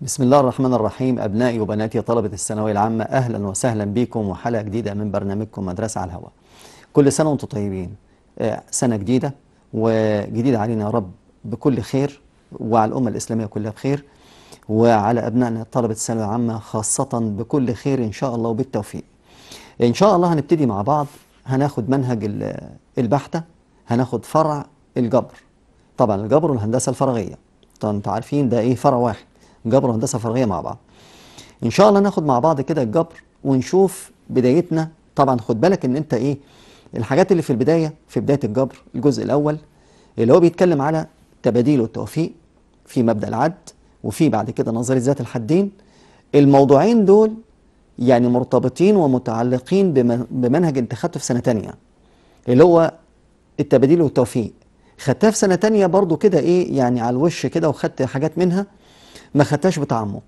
بسم الله الرحمن الرحيم أبنائي وبناتي طلبة الثانوية العامة أهلا وسهلا بكم وحلقة جديدة من برنامجكم مدرسة على الهواء كل سنة وانتم طيبين آه، سنة جديدة وجديدة علينا يا رب بكل خير وعلى الأمة الإسلامية كلها بخير وعلى أبنائنا طلبة الثانوية العامة خاصة بكل خير إن شاء الله وبالتوفيق إن شاء الله هنبتدي مع بعض هناخد منهج البحتة هناخد فرع الجبر طبعا الجبر والهندسة الفراغية طبعا انتوا عارفين ده إيه فرع واحد جبر وهندسه فراغيه مع بعض ان شاء الله ناخد مع بعض كده الجبر ونشوف بدايتنا طبعا خد بالك ان انت ايه الحاجات اللي في البدايه في بدايه الجبر الجزء الاول اللي هو بيتكلم على تباديل والتوفيق في مبدا العد وفي بعد كده نظريه ذات الحدين الموضوعين دول يعني مرتبطين ومتعلقين بمنهج انت خدته في سنه تانية اللي هو التباديل والتوفيق خدتها في سنه تانية برضو كده ايه يعني على الوش كده وخدت حاجات منها ما خدتهاش بتعمق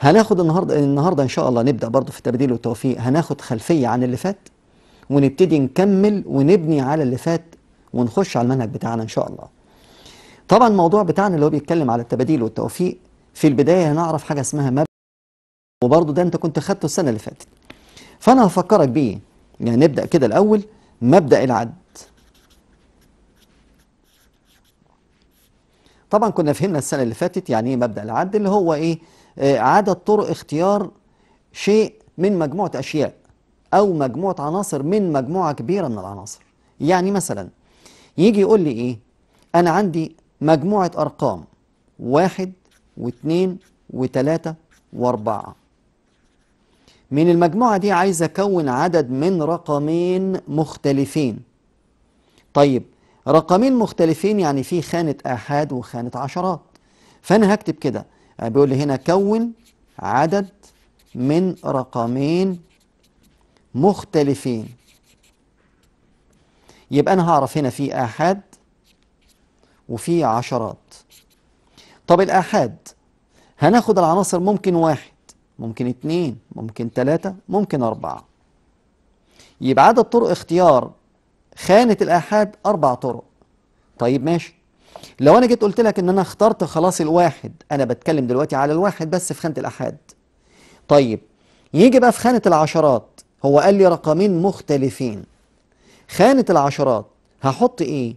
هناخد النهارده النهارده ان شاء الله نبدا برضه في التبديل والتوفيق هناخد خلفيه عن اللي فات ونبتدي نكمل ونبني على اللي فات ونخش على المنهج بتاعنا ان شاء الله طبعا الموضوع بتاعنا اللي هو بيتكلم على التبديل والتوفيق في البدايه هنعرف حاجه اسمها مبدا وبرضه ده انت كنت خدته السنه اللي فاتت فانا هفكرك بيه يعني نبدا كده الاول مبدا العد طبعا كنا فهمنا السنة اللي فاتت يعني ايه مبدأ العد اللي هو ايه آه، عدد طرق اختيار شيء من مجموعة أشياء أو مجموعة عناصر من مجموعة كبيرة من العناصر يعني مثلا يجي يقول لي ايه أنا عندي مجموعة أرقام واحد واثنين وثلاثة وأربعة من المجموعة دي عايز أكون عدد من رقمين مختلفين طيب رقمين مختلفين يعني في خانة آحاد وخانة عشرات فأنا هكتب كده بيقول لي هنا كون عدد من رقمين مختلفين يبقى أنا هعرف هنا في آحاد وفي عشرات طب الآحاد هناخد العناصر ممكن واحد ممكن اتنين ممكن تلاتة ممكن أربعة يبقى عدد طرق اختيار خانة الآحاد أربع طرق طيب ماشي لو أنا جيت قلت لك إن أنا اخترت خلاص الواحد أنا بتكلم دلوقتي على الواحد بس في خانة الآحاد طيب يجي بقى في خانة العشرات هو قال لي رقمين مختلفين خانة العشرات هحط إيه؟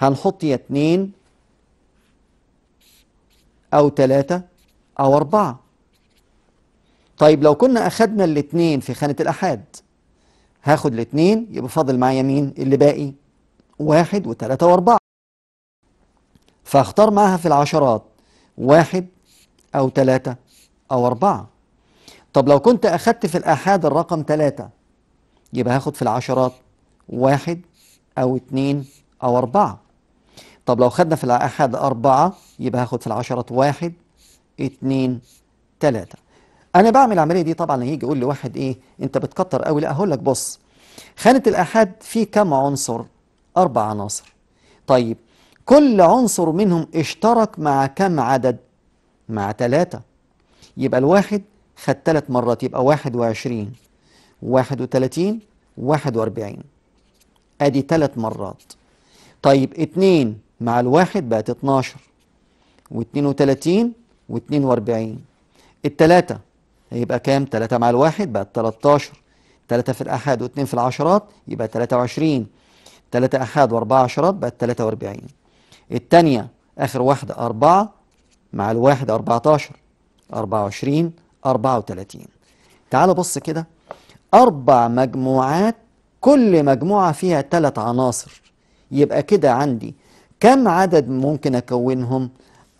هنحط يا اتنين أو تلاتة أو أربعة طيب لو كنا أخدنا الاتنين في خانة الأحاد هاخد الاثنين يبقى فاضل معايا مين اللي باقي واحد وتلاتة واربعة فاختار معاها في العشرات واحد او تلاتة او اربعة طب لو كنت اخدت في الآحاد الرقم تلاتة يبقى هاخد في العشرات واحد او اتنين او اربعة طب لو خدنا في الآحاد أربعة يبقى هاخد في العشرات واحد اتنين تلاتة انا بعمل العمليه دي طبعا هيجي يقول لي واحد ايه انت بتكتر قوي لا هقول لك بص خانه الاحاد في كم عنصر اربع عناصر طيب كل عنصر منهم اشترك مع كم عدد مع ثلاثة يبقى الواحد خد ثلاث مرات يبقى واحد وعشرين واحد وتلاتين واحد واربعين ادي ثلاث مرات طيب اتنين مع الواحد بقت اتناشر واتنين وتلاتين واتنين واربعين التلاتة هيبقى كام 3 مع الواحد بقت 13 3 في الآحاد و2 في العشرات يبقى 23 3 آحاد و4 عشرات بقت 43 الثانية آخر واحدة 4 مع الواحد 14 24 34 تعال بص كده أربع مجموعات كل مجموعة فيها ثلاث عناصر يبقى كده عندي كم عدد ممكن أكونهم؟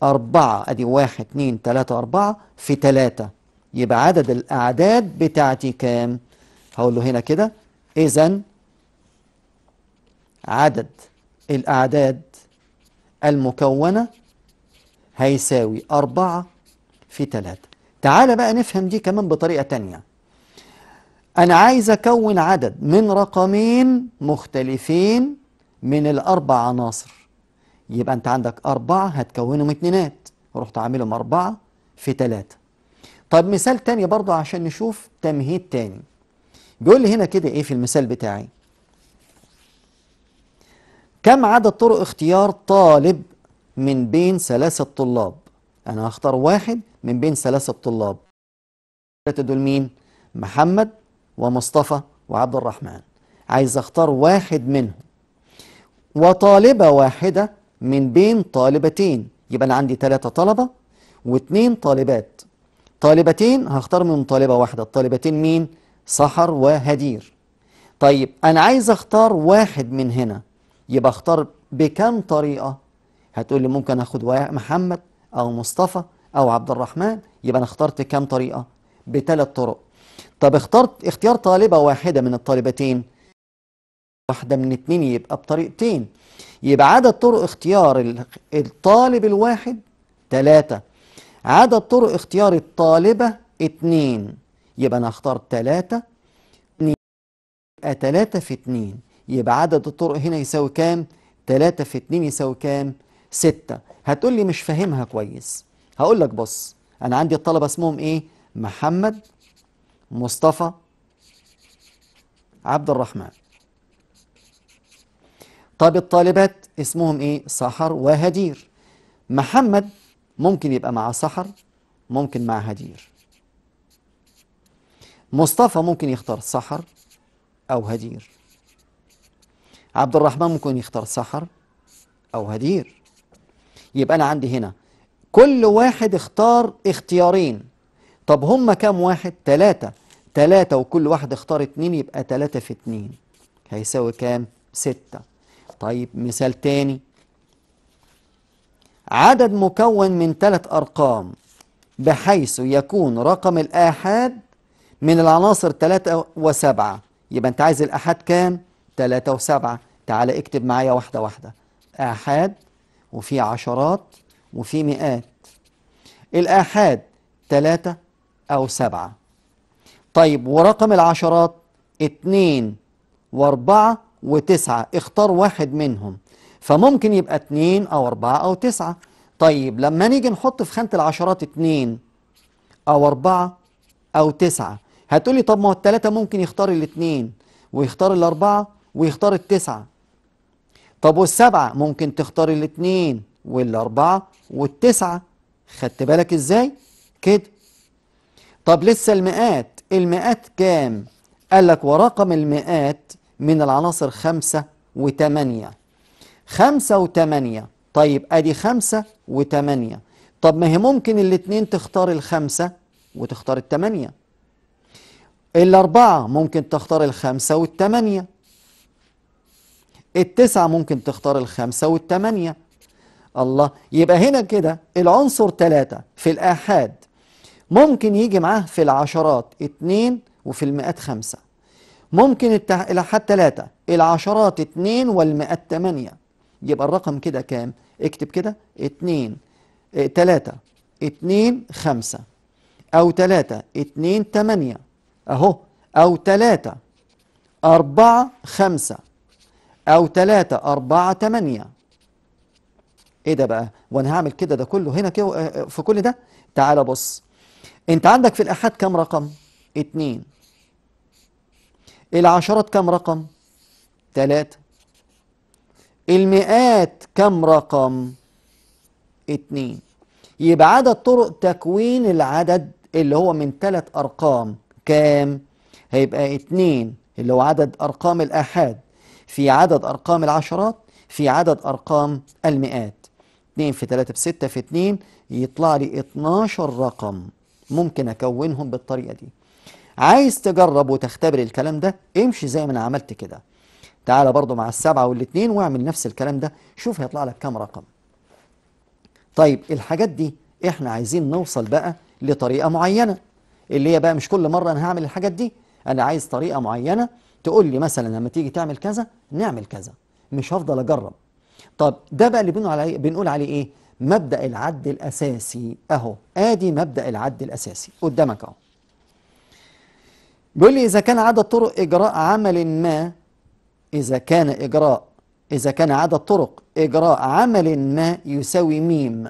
أربعة أدي واحد اتنين تلاتة أربعة في تلاتة يبقى عدد الأعداد بتاعتي كام هقول له هنا كده إذا عدد الأعداد المكونة هيساوي أربعة في تلاتة تعال بقى نفهم دي كمان بطريقة تانية أنا عايز أكون عدد من رقمين مختلفين من الأربع عناصر يبقى أنت عندك أربعة هتكونهم اتنينات رحت عاملهم أربعة في تلاتة طب مثال تاني برضه عشان نشوف تمهيد تاني بيقول لي هنا كده ايه في المثال بتاعي كم عدد طرق اختيار طالب من بين ثلاثة طلاب انا هختار واحد من بين ثلاثة طلاب الثلاثة دول مين محمد ومصطفى وعبد الرحمن عايز اختار واحد منهم وطالبة واحدة من بين طالبتين يبقى انا عندي ثلاثة طلبة واثنين طالبات طالبتين هختار من طالبة واحدة الطالبتين مين؟ سحر وهدير طيب أنا عايز أختار واحد من هنا يبقى أختار بكم طريقة؟ هتقول لي ممكن أخد محمد أو مصطفى أو عبد الرحمن يبقى أنا اخترت كم طريقة؟ بثلاث طرق طب اخترت اختيار طالبة واحدة من الطالبتين واحدة من اتنين يبقى بطريقتين يبقى عدد طرق اختيار الطالب الواحد ثلاثة عدد طرق اختيار الطالبة اتنين يبقى أنا هختار تلاتة يبقى تلاتة في اتنين يبقى عدد الطرق هنا يساوي كام؟ تلاتة في اتنين يساوي كام؟ ستة هتقول لي مش فاهمها كويس هقول لك بص أنا عندي الطلبة اسمهم إيه؟ محمد مصطفى عبد الرحمن طب الطالبات اسمهم ايه سحر وهدير محمد ممكن يبقى مع سحر ممكن مع هدير مصطفى ممكن يختار سحر أو هدير عبد الرحمن ممكن يختار سحر أو هدير يبقى أنا عندي هنا كل واحد اختار اختيارين طب هم كام واحد؟ تلاتة تلاتة وكل واحد اختار اتنين يبقى تلاتة في اتنين هيساوي كام؟ ستة طيب مثال تاني عدد مكون من ثلاث أرقام بحيث يكون رقم الآحاد من العناصر ثلاثة وسبعة يبقى أنت عايز الآحاد كام؟ ثلاثة وسبعة تعالى اكتب معايا واحدة واحدة آحاد وفي عشرات وفي مئات الآحاد ثلاثة أو سبعة طيب ورقم العشرات اتنين واربعة وتسعة اختار واحد منهم فممكن يبقى 2 أو 4 أو 9 طيب لما نيجي نحط في خانة العشرات 2 أو 4 أو 9 هتقولي طب ما هو الثلاثة ممكن يختار الاثنين ويختار الأربعة ويختار التسعة طب والسبعة ممكن تختار الاثنين والأربعة والتسعة خدت بالك ازاي؟ كده طب لسه المئات المئات كام؟ قال لك ورقم المئات من العناصر خمسة وثمانية. خمسة وتمانية طيب أدي خمسة وتمانية طب ما هي ممكن الاتنين تختار الخمسة وتختار التمانية الأربعة ممكن تختار الخمسة والتمانية التسعة ممكن تختار الخمسة والتمانية الله يبقى هنا كده العنصر تلاتة في الآحاد ممكن يجي معاه في العشرات اتنين وفي المئات خمسة ممكن التح... الآحاد تلاتة العشرات اتنين والمئات تمانية يبقى الرقم كده كام اكتب كده 2 3 2 5 أو 3 2 8 أهو أو 3 4 5 أو 3 4 8 إيه ده بقى وأنا هعمل كده ده كله هنا كده آه، آه، في كل ده تعال بص أنت عندك في الأحاد كام رقم 2 العشرات كام رقم 3 المئات كم رقم اتنين يبقى عدد طرق تكوين العدد اللي هو من ثلاث أرقام كام هيبقى اتنين اللي هو عدد أرقام الآحاد في عدد أرقام العشرات في عدد أرقام المئات 2 في 3 في 6 في 2 يطلع لي 12 رقم ممكن أكونهم بالطريقة دي عايز تجرب وتختبر الكلام ده امشي زي ما أنا عملت كده تعالى برضو مع السبعة والاثنين واعمل نفس الكلام ده شوف هيطلع لك كام رقم طيب الحاجات دي احنا عايزين نوصل بقى لطريقة معينة اللي هي بقى مش كل مرة انا هعمل الحاجات دي انا عايز طريقة معينة تقول لي مثلا لما تيجي تعمل كذا نعمل كذا مش هفضل اجرب طب ده بقى اللي بنقول عليه بنقول عليه ايه مبدا العد الاساسي اهو ادي مبدا العد الاساسي قدامك اهو بيقول لي اذا كان عدد طرق اجراء عمل ما إذا كان إجراء إذا كان عدد طرق إجراء عمل ما يساوي ميم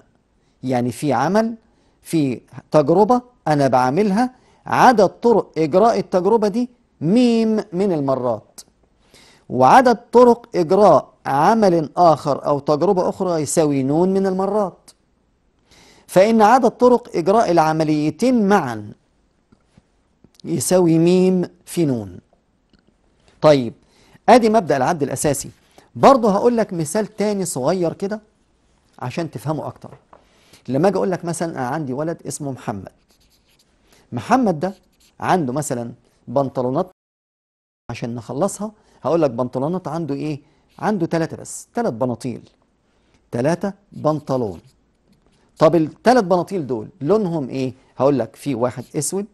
يعني في عمل في تجربة أنا بعملها عدد طرق إجراء التجربة دي ميم من المرات وعدد طرق إجراء عمل آخر أو تجربة أخرى يساوي نون من المرات فإن عدد طرق إجراء العمليتين معا يساوي ميم في نون طيب ادي مبدا العد الاساسي برضه هقول لك مثال تاني صغير كده عشان تفهمه اكتر لما اجي اقول لك مثلا انا عندي ولد اسمه محمد محمد ده عنده مثلا بنطلونات عشان نخلصها هقول لك بنطلونات عنده ايه عنده ثلاثة بس ثلاث بناطيل ثلاثة بنطلون طب الثلاث بناطيل دول لونهم ايه هقول لك في واحد اسود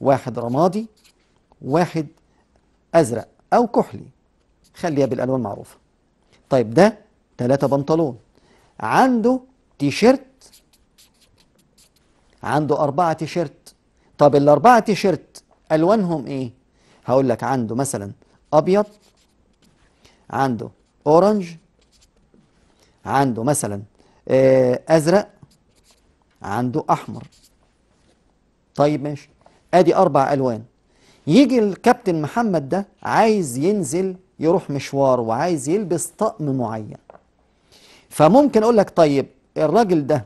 واحد رمادي واحد ازرق أو كحلي خليها بالألوان معروفة طيب ده ثلاثة بنطلون عنده تيشيرت عنده أربعة تيشيرت طب الأربعة تيشيرت ألوانهم إيه؟ هقول لك عنده مثلا أبيض عنده أورنج عنده مثلا آه، أزرق عنده أحمر طيب ماشي أدي أربع ألوان يجي الكابتن محمد ده عايز ينزل يروح مشوار وعايز يلبس طقم معين فممكن اقول لك طيب الراجل ده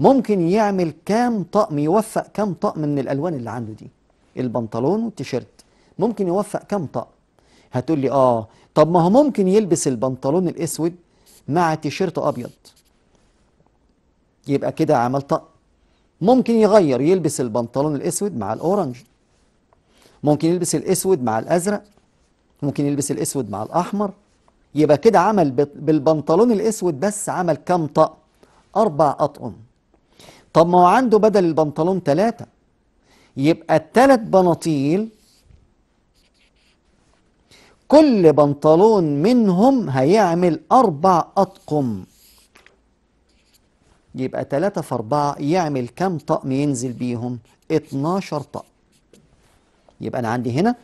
ممكن يعمل كام طقم يوفق كام طقم من الالوان اللي عنده دي البنطلون والتيشيرت ممكن يوفق كام طقم هتقول لي اه طب ما هو ممكن يلبس البنطلون الاسود مع تيشيرت ابيض يبقى كده عمل طقم ممكن يغير يلبس البنطلون الاسود مع الاورنج ممكن يلبس الأسود مع الأزرق ممكن يلبس الأسود مع الأحمر يبقى كده عمل بالبنطلون الأسود بس عمل كام طقم أربع أطقم طب ما هو عنده بدل البنطلون ثلاثة يبقى الثلاث بناطيل كل بنطلون منهم هيعمل أربع أطقم يبقى ثلاثة في اربعة يعمل كم طقم ينزل بيهم 12 طقم يبقى أنا عندي هنا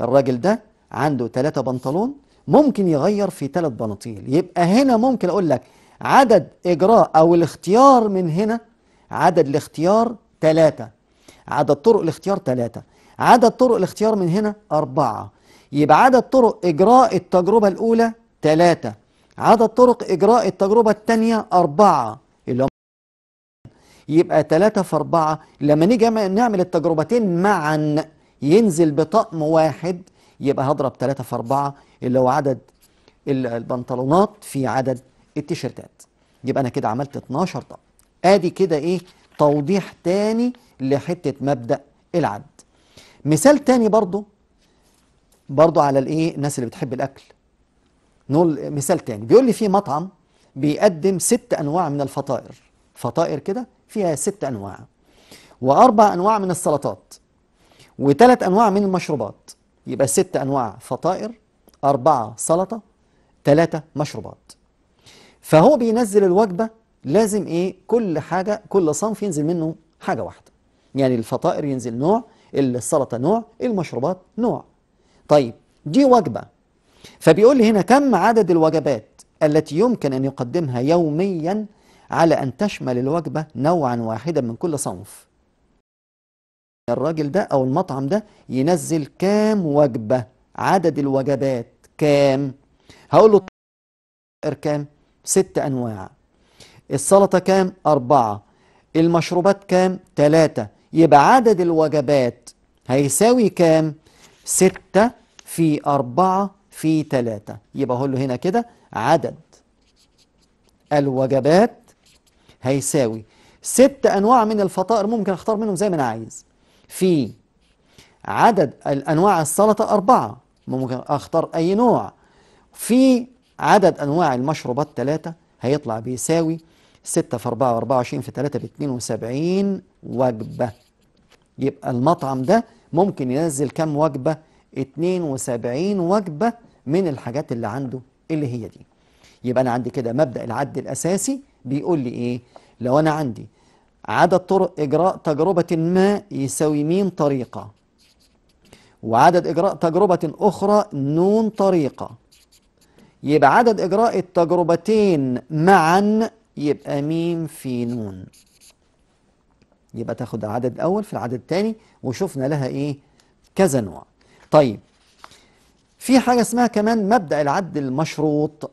الراجل ده عنده ثلاثة بنطلون ممكن يغير في ثلاث بناطيل يبقى هنا ممكن أقول لك عدد إجراء أو الاختيار من هنا عدد الاختيار ثلاثة عدد طرق الاختيار ثلاثة عدد طرق الاختيار من هنا أربعة يبقى عدد طرق إجراء التجربة الأولى ثلاثة عدد طرق إجراء التجربة الثانية أربعة اللي هم يبقى ثلاثة في أربعة لما نيجي نعمل التجربتين معا ينزل بطقم واحد يبقى هضرب 3 في 4 اللي هو عدد البنطلونات في عدد التيشيرتات يبقى انا كده عملت 12 طقم ادي كده ايه توضيح تاني لحته مبدا العد مثال تاني برضو برضو على الايه الناس اللي بتحب الاكل نقول مثال تاني بيقول لي في مطعم بيقدم ست انواع من الفطائر فطائر كده فيها ست انواع واربع انواع من السلطات وثلاث أنواع من المشروبات يبقى ست أنواع فطائر أربعة سلطة ثلاثة مشروبات فهو بينزل الوجبة لازم إيه كل حاجة كل صنف ينزل منه حاجة واحدة يعني الفطائر ينزل نوع السلطة نوع المشروبات نوع طيب دي وجبة فبيقول لي هنا كم عدد الوجبات التي يمكن أن يقدمها يوميا على أن تشمل الوجبة نوعا واحدا من كل صنف الراجل ده أو المطعم ده ينزل كام وجبة عدد الوجبات كام هقول له كام ست أنواع السلطة كام أربعة المشروبات كام تلاتة يبقى عدد الوجبات هيساوي كام ستة في أربعة في تلاتة يبقى هقول له هنا كده عدد الوجبات هيساوي ست أنواع من الفطائر ممكن أختار منهم زي ما أنا عايز في عدد انواع السلطة أربعة ممكن أختار أي نوع في عدد أنواع المشروبات ثلاثة هيطلع بيساوي 6 في 4 24 في 3 ب 72 وجبة يبقى المطعم ده ممكن ينزل كام وجبة 72 وجبة من الحاجات اللي عنده اللي هي دي يبقى أنا عندي كده مبدأ العد الأساسي بيقول لي إيه لو أنا عندي عدد طرق إجراء تجربة ما يساوي ميم طريقة وعدد إجراء تجربة أخرى نون طريقة يبقى عدد إجراء التجربتين معا يبقى ميم في نون يبقى تاخد العدد الأول في العدد الثاني وشفنا لها إيه كذا نوع طيب في حاجة اسمها كمان مبدأ العد المشروط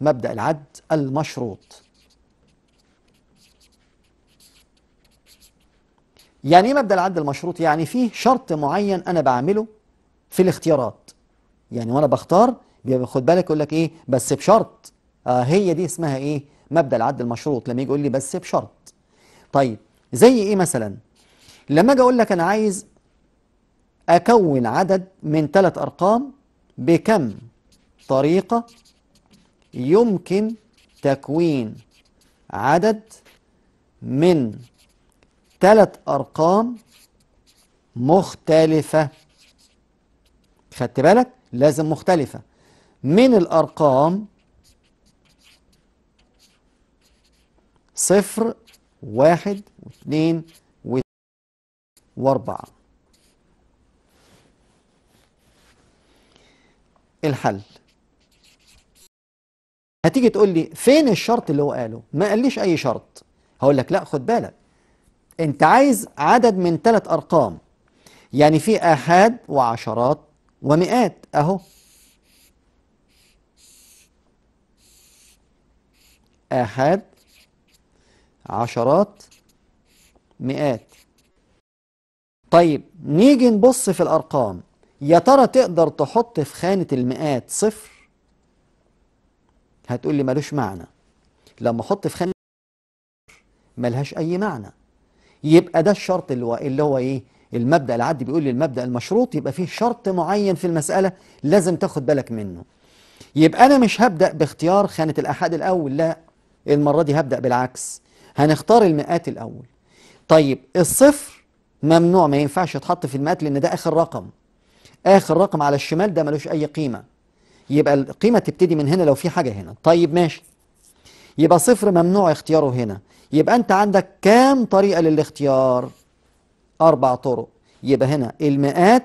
مبدأ العد المشروط يعني ايه مبدا العد المشروط يعني فيه شرط معين انا بعمله في الاختيارات يعني وانا بختار خد بالك يقول لك ايه بس بشرط آه هي دي اسمها ايه مبدا العد المشروط لما يجي يقول لي بس بشرط طيب زي ايه مثلا لما اجي اقول لك انا عايز اكون عدد من ثلاث ارقام بكم طريقه يمكن تكوين عدد من ثلاث أرقام مختلفة خدت بالك لازم مختلفة من الأرقام صفر واحد واثنين واربعة الحل هتيجي تقول لي فين الشرط اللي هو قاله ما قاليش اي شرط هقول لك لا خد بالك أنت عايز عدد من ثلاث أرقام يعني في آحاد وعشرات ومئات أهو آحاد عشرات مئات طيب نيجي نبص في الأرقام يا ترى تقدر تحط في خانة المئات صفر هتقول لي ملوش معنى لما احط في خانة ملهاش أي معنى يبقى ده الشرط اللي هو اللي هو ايه المبدا العدي بيقول لي المبدا المشروط يبقى فيه شرط معين في المساله لازم تاخد بالك منه يبقى انا مش هبدا باختيار خانه الاحاد الاول لا المره دي هبدا بالعكس هنختار المئات الاول طيب الصفر ممنوع ما ينفعش يتحط في المئات لان ده اخر رقم اخر رقم على الشمال ده ملوش اي قيمه يبقى القيمه تبتدي من هنا لو في حاجه هنا طيب ماشي يبقى صفر ممنوع اختياره هنا يبقى أنت عندك كام طريقة للاختيار أربع طرق يبقى هنا المئات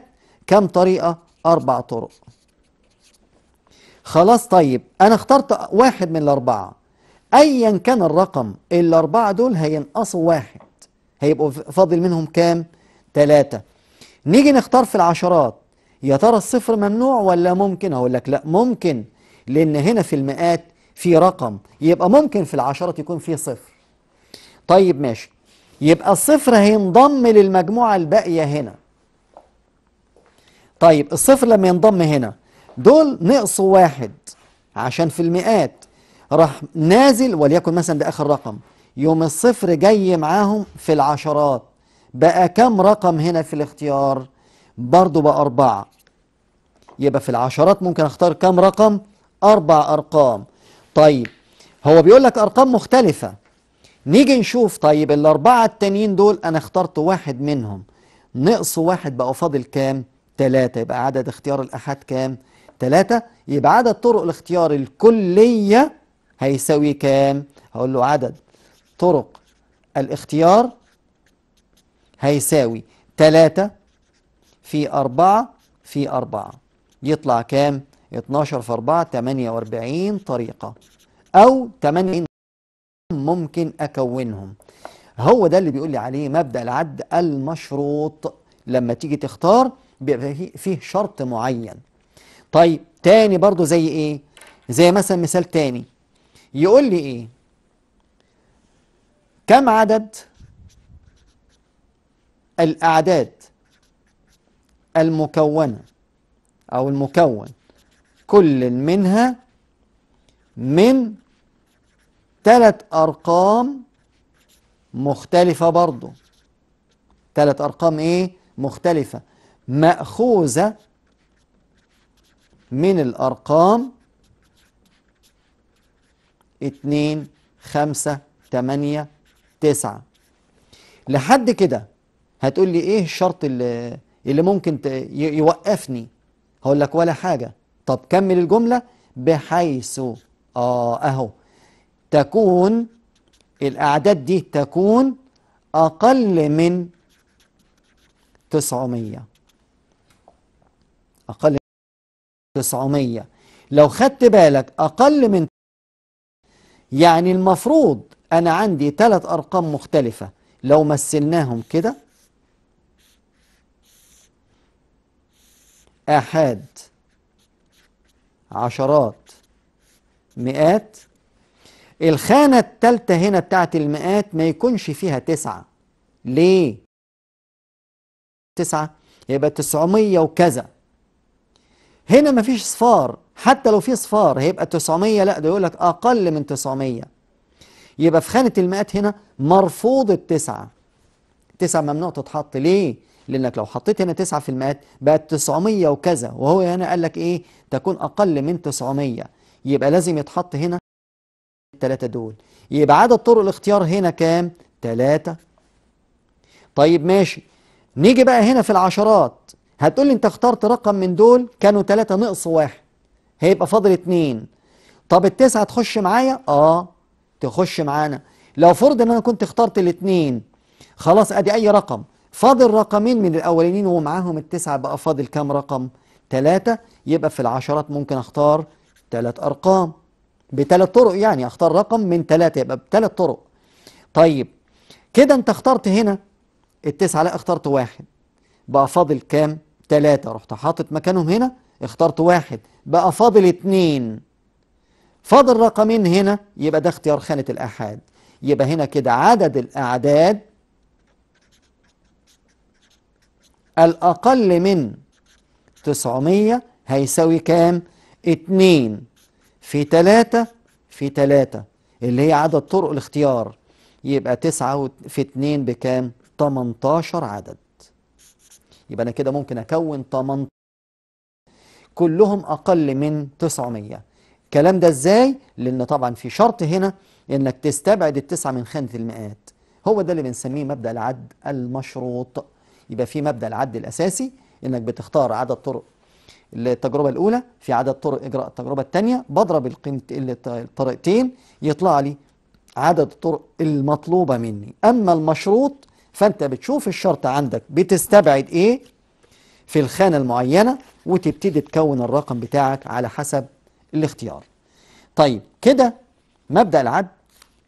كام طريقة أربع طرق خلاص طيب أنا اخترت واحد من الأربعة أيا كان الرقم الأربعة دول هينقصوا واحد هيبقوا فاضل منهم كام؟ تلاتة نيجي نختار في العشرات يا ترى الصفر ممنوع ولا ممكن؟ أقول لك لا ممكن لأن هنا في المئات في رقم يبقى ممكن في العشرات يكون في صفر طيب ماشي يبقى الصفر هينضم للمجموعة الباقية هنا طيب الصفر لما ينضم هنا دول نقصوا واحد عشان في المئات راح نازل وليكن مثلا ده آخر رقم يوم الصفر جاي معاهم في العشرات بقى كم رقم هنا في الاختيار برضو بقى أربعة يبقى في العشرات ممكن أختار كم رقم أربع أرقام طيب هو بيقول لك أرقام مختلفة نيجي نشوف طيب الأربعة التانيين دول أنا اخترت واحد منهم نقص واحد بقى فاضل كام؟ تلاتة يبقى عدد اختيار الأحاد كام؟ تلاتة يبقى عدد طرق الاختيار الكلية هيساوي كام؟ هقول له عدد طرق الاختيار هيساوي تلاتة في أربعة في أربعة يطلع كام؟ 12 في 4 48 طريقة أو تمانية ممكن أكونهم هو ده اللي بيقول لي عليه مبدأ العد المشروط لما تيجي تختار بيبقى فيه شرط معين طيب تاني برضو زي ايه زي مثلا مثال تاني يقول لي ايه كم عدد الأعداد المكونة أو المكون كل منها من ثلاث أرقام مختلفة برضو ثلاث أرقام إيه؟ مختلفة مأخوذة من الأرقام اتنين خمسة تمانية تسعة لحد كده هتقول لي ايه الشرط اللي, اللي ممكن يوقفني هقول لك ولا حاجة طب كمل الجملة بحيث اه اهو تكون الأعداد دي تكون أقل من 900 أقل من 900 لو خدت بالك أقل من يعني المفروض أنا عندي ثلاث أرقام مختلفة لو مثلناهم كده أحد عشرات مئات الخانة التالتة هنا بتاعت المئات ما يكونش فيها تسعة ليه؟ تسعة يبقى تسعمية وكذا هنا مفيش صفار حتى لو في صفار هيبقى 900 لا ده يقول لك اقل من 900 يبقى في خانه المئات هنا مرفوض التسعه تسعه ممنوع تتحط ليه؟ لانك لو حطيت هنا تسعه في المئات بقت 900 وكذا وهو هنا قال لك ايه؟ تكون اقل من 900 يبقى لازم يتحط هنا الثلاثة دول يبقى عدد طرق الاختيار هنا كام؟ ثلاثة طيب ماشي نيجي بقى هنا في العشرات هتقول لي انت اخترت رقم من دول كانوا ثلاثة نقص واحد هيبقى فاضل اتنين طب التسعة تخش معايا؟ اه تخش معانا لو فرض ان انا كنت اخترت الاتنين خلاص ادي اي رقم فاضل رقمين من الاولانيين ومعاهم التسعة بقى فاضل كام رقم؟ ثلاثة يبقى في العشرات ممكن اختار ثلاث ارقام بثلاث طرق يعني اختار رقم من ثلاثة يبقى بثلاث طرق طيب كده انت اخترت هنا التسعة لا اخترت واحد بقى فاضل كام ثلاثة رحت حاطط مكانهم هنا اخترت واحد بقى فاضل اتنين فاضل رقمين هنا يبقى ده اختيار خانة الأحاد يبقى هنا كده عدد الأعداد الأقل من 900 هيساوي كام؟ اتنين في تلاتة في تلاتة اللي هي عدد طرق الاختيار يبقى تسعة في اتنين بكام؟ 18 عدد يبقى أنا كده ممكن أكون 18 كلهم أقل من 900 الكلام ده إزاي؟ لأن طبعا في شرط هنا إنك تستبعد التسعة من خانة المئات هو ده اللي بنسميه مبدأ العد المشروط يبقى في مبدأ العد الأساسي إنك بتختار عدد طرق التجربة الأولى في عدد طرق إجراء التجربة الثانية بضرب الطريقتين يطلع لي عدد الطرق المطلوبة مني أما المشروط فأنت بتشوف الشرط عندك بتستبعد إيه في الخانة المعينة وتبتدي تكون الرقم بتاعك على حسب الاختيار طيب كده مبدأ العد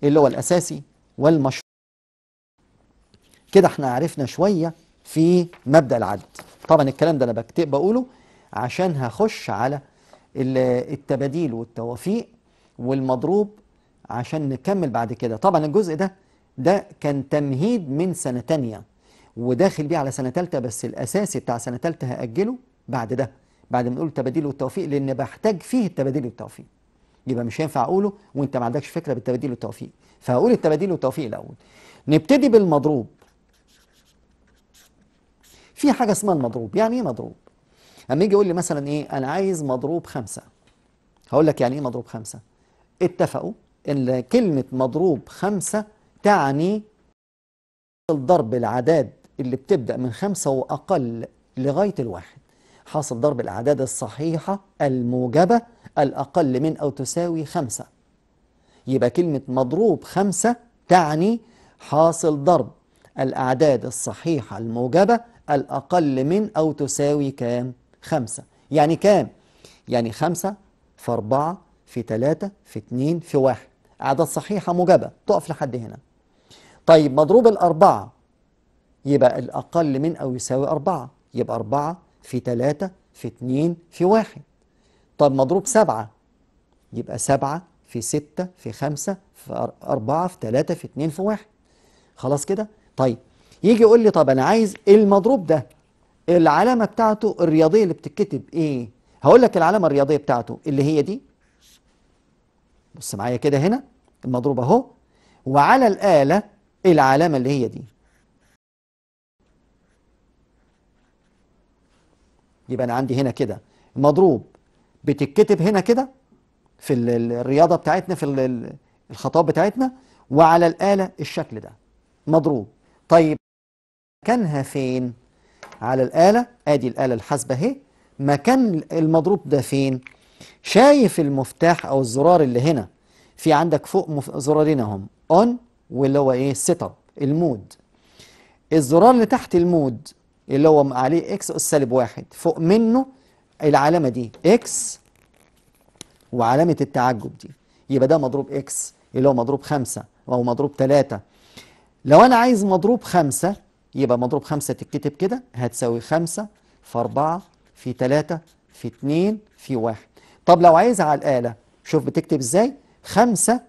اللي هو الأساسي والمشروط كده احنا عرفنا شوية في مبدأ العد طبعا الكلام ده أنا بقوله عشان هخش على التباديل والتوافيق والمضروب عشان نكمل بعد كده طبعا الجزء ده ده كان تمهيد من سنة تانية وداخل بيه على سنة تالتة بس الأساسي بتاع سنة تالتة هأجله بعد ده بعد ما نقول التباديل والتوفيق لأن بحتاج فيه التباديل والتوفيق يبقى مش هينفع أقوله وأنت ما عندكش فكرة بالتباديل والتوفيق فهقول التباديل والتوفيق الأول نبتدي بالمضروب في حاجة اسمها المضروب يعني إيه مضروب اما يجي يقول لي مثلا ايه انا عايز مضروب خمسه هقول لك يعني ايه مضروب خمسه اتفقوا ان كلمه مضروب خمسه تعني الضرب العداد اللي بتبدا من خمسه واقل لغايه الواحد حاصل ضرب الأعداد الصحيحة الموجبة الأقل من أو تساوي خمسة يبقى كلمة مضروب خمسة تعني حاصل ضرب الأعداد الصحيحة الموجبة الأقل من أو تساوي كام؟ خمسة يعني كام؟ يعني خمسة في أربعة في تلاتة في اتنين في واحد أعداد صحيحة موجبة تقف لحد هنا طيب مضروب الأربعة يبقى الأقل من أو يساوي أربعة يبقى أربعة في تلاتة في اتنين في واحد طب مضروب سبعة يبقى سبعة في ستة في خمسة في أربعة في تلاتة في اتنين في واحد خلاص كده؟ طيب يجي يقول لي طب أنا عايز المضروب ده العلامة بتاعته الرياضية اللي بتتكتب ايه هقول لك العلامة الرياضية بتاعته اللي هي دي بص معايا كده هنا المضروب اهو وعلى الآلة العلامة اللي هي دي يبقى أنا عندي هنا كده مضروب بتتكتب هنا كده في الرياضة بتاعتنا في الخطاب بتاعتنا وعلى الآلة الشكل ده مضروب طيب مكانها فين؟ على الآلة أدي الآلة الحاسبة أهي مكان المضروب ده فين؟ شايف المفتاح أو الزرار اللي هنا في عندك فوق مف... زرارين اهم أون واللي هو إيه؟ سيت أب المود الزرار اللي تحت المود اللي هو عليه إكس أس سالب واحد فوق منه العلامة دي إكس وعلامة التعجب دي يبقى ده مضروب إكس اللي هو مضروب خمسة أو مضروب ثلاثه لو أنا عايز مضروب خمسة يبقى مضروب خمسة تتكتب كده هتساوي خمسة في أربعة في 3 في 2 في واحد طب لو عايز على الآلة شوف بتكتب ازاي خمسة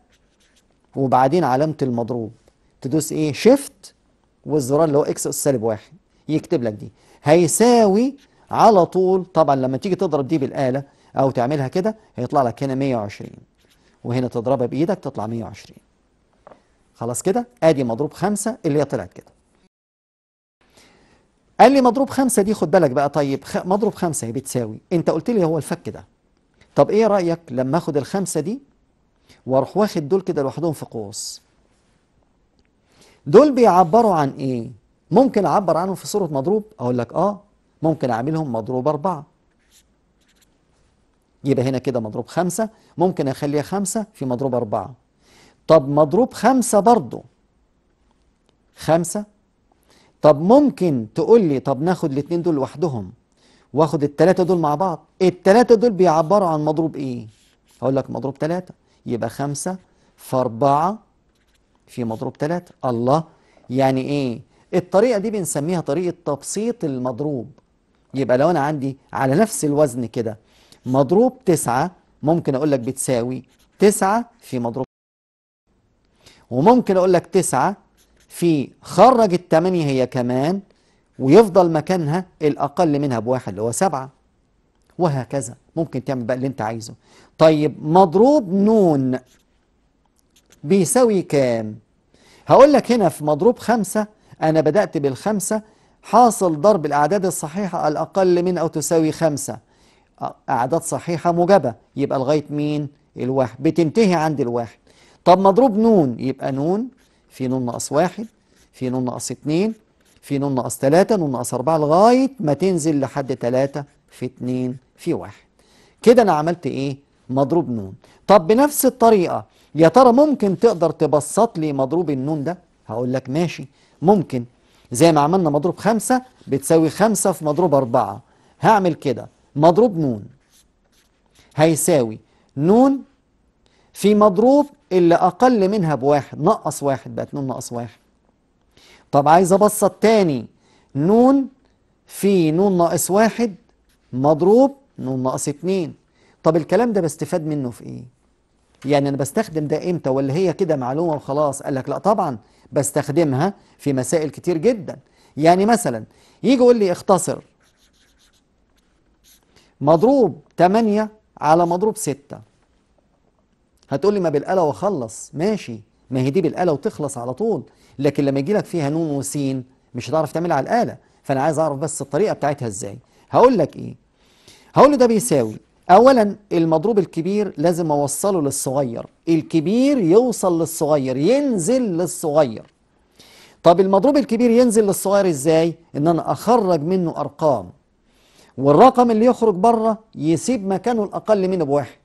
وبعدين علامة المضروب تدوس ايه شيفت والزرار اللي هو اكس اس سالب واحد يكتب لك دي هيساوي على طول طبعا لما تيجي تضرب دي بالآلة أو تعملها كده هيطلع لك هنا 120 وهنا تضربها بإيدك تطلع 120 خلاص كده ادي مضروب خمسة اللي هي طلعت كده قال لي مضروب خمسة دي خد بالك بقى طيب خ... مضروب خمسة هي بتساوي انت قلت لي هو الفك ده طب ايه رأيك لما اخد الخمسة دي واروح واخد دول كده لوحدهم في قوس دول بيعبروا عن ايه ممكن اعبر عنهم في صورة مضروب اقول لك اه ممكن اعملهم مضروب اربعة يبقى هنا كده مضروب خمسة ممكن اخليها خمسة في مضروب اربعة طب مضروب خمسة برضو خمسة طب ممكن تقول لي طب ناخد الاثنين دول لوحدهم واخد الثلاثة دول مع بعض الثلاثة دول بيعبروا عن مضروب ايه هقول لك مضروب ثلاثة يبقى خمسة في أربعة في مضروب ثلاثة الله يعني ايه الطريقة دي بنسميها طريقة تبسيط المضروب يبقى لو انا عندي على نفس الوزن كده مضروب تسعة ممكن اقول لك بتساوي تسعة في مضروب وممكن اقول لك تسعة في خرج التمانية هي كمان ويفضل مكانها الأقل منها بواحد اللي هو سبعة وهكذا ممكن تعمل بقى اللي انت عايزه طيب مضروب نون بيساوي كام هقول لك هنا في مضروب خمسة أنا بدأت بالخمسة حاصل ضرب الأعداد الصحيحة الأقل من أو تساوي خمسة أعداد صحيحة موجبة يبقى لغاية مين الواحد بتنتهي عند الواحد طب مضروب نون يبقى نون في نون ناقص واحد في نون ناقص اتنين في نون ناقص تلاتة نون ناقص أربعة لغاية ما تنزل لحد تلاتة في اتنين في واحد كده أنا عملت إيه؟ مضروب نون طب بنفس الطريقة يا ترى ممكن تقدر تبسط لي مضروب النون ده؟ هقول لك ماشي ممكن زي ما عملنا مضروب خمسة بتساوي خمسة في مضروب أربعة هعمل كده مضروب نون هيساوي نون في مضروب اللي أقل منها بواحد نقص واحد بقت نون نقص واحد طب عايز أبسط تاني نون في نون ناقص واحد مضروب نون ناقص اتنين طب الكلام ده بستفاد منه في إيه؟ يعني أنا بستخدم ده إمتى ولا هي كده معلومة وخلاص؟ قال لك لا طبعا بستخدمها في مسائل كتير جدا يعني مثلا يجي يقول لي اختصر مضروب 8 على مضروب 6 هتقول لي ما بالآلة وخلص ماشي ما هي دي بالآلة وتخلص على طول لكن لما يجي لك فيها نون وسين مش هتعرف تعملها على الآلة فأنا عايز أعرف بس الطريقة بتاعتها إزاي هقول لك إيه هقول له ده بيساوي أولا المضروب الكبير لازم أوصله للصغير الكبير يوصل للصغير ينزل للصغير طب المضروب الكبير ينزل للصغير إزاي؟ إن أنا أخرج منه أرقام والرقم اللي يخرج بره يسيب مكانه الأقل منه بواحد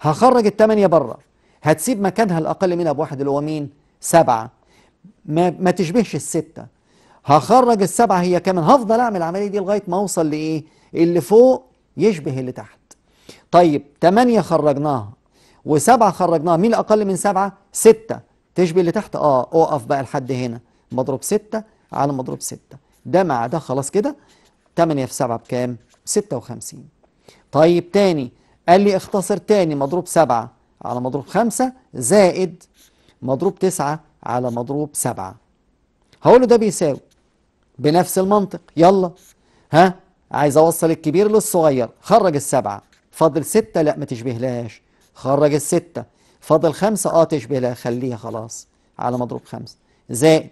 هخرج الثمانية بره هتسيب مكانها الأقل منها بواحد اللي هو مين؟ سبعة ما, ما تشبهش الستة هخرج السبعة هي كمان هفضل أعمل العملية دي لغاية ما أوصل لإيه؟ اللي فوق يشبه اللي تحت طيب تمانية خرجناها وسبعة خرجناها مين الأقل من سبعة؟ ستة تشبه اللي تحت آه أقف بقى لحد هنا مضروب ستة على مضروب ستة ده مع ده خلاص كده 8 في 7 بكام؟ 56 طيب تاني قال لي اختصر تاني مضروب سبعة على مضروب خمسة زائد مضروب تسعة على مضروب سبعة هقول له ده بيساوي بنفس المنطق يلا ها عايز اوصل الكبير للصغير خرج السبعة فاضل ستة لا ما تشبهلهاش خرج الستة فاضل خمسة اه تشبه لها خليها خلاص على مضروب خمسة زائد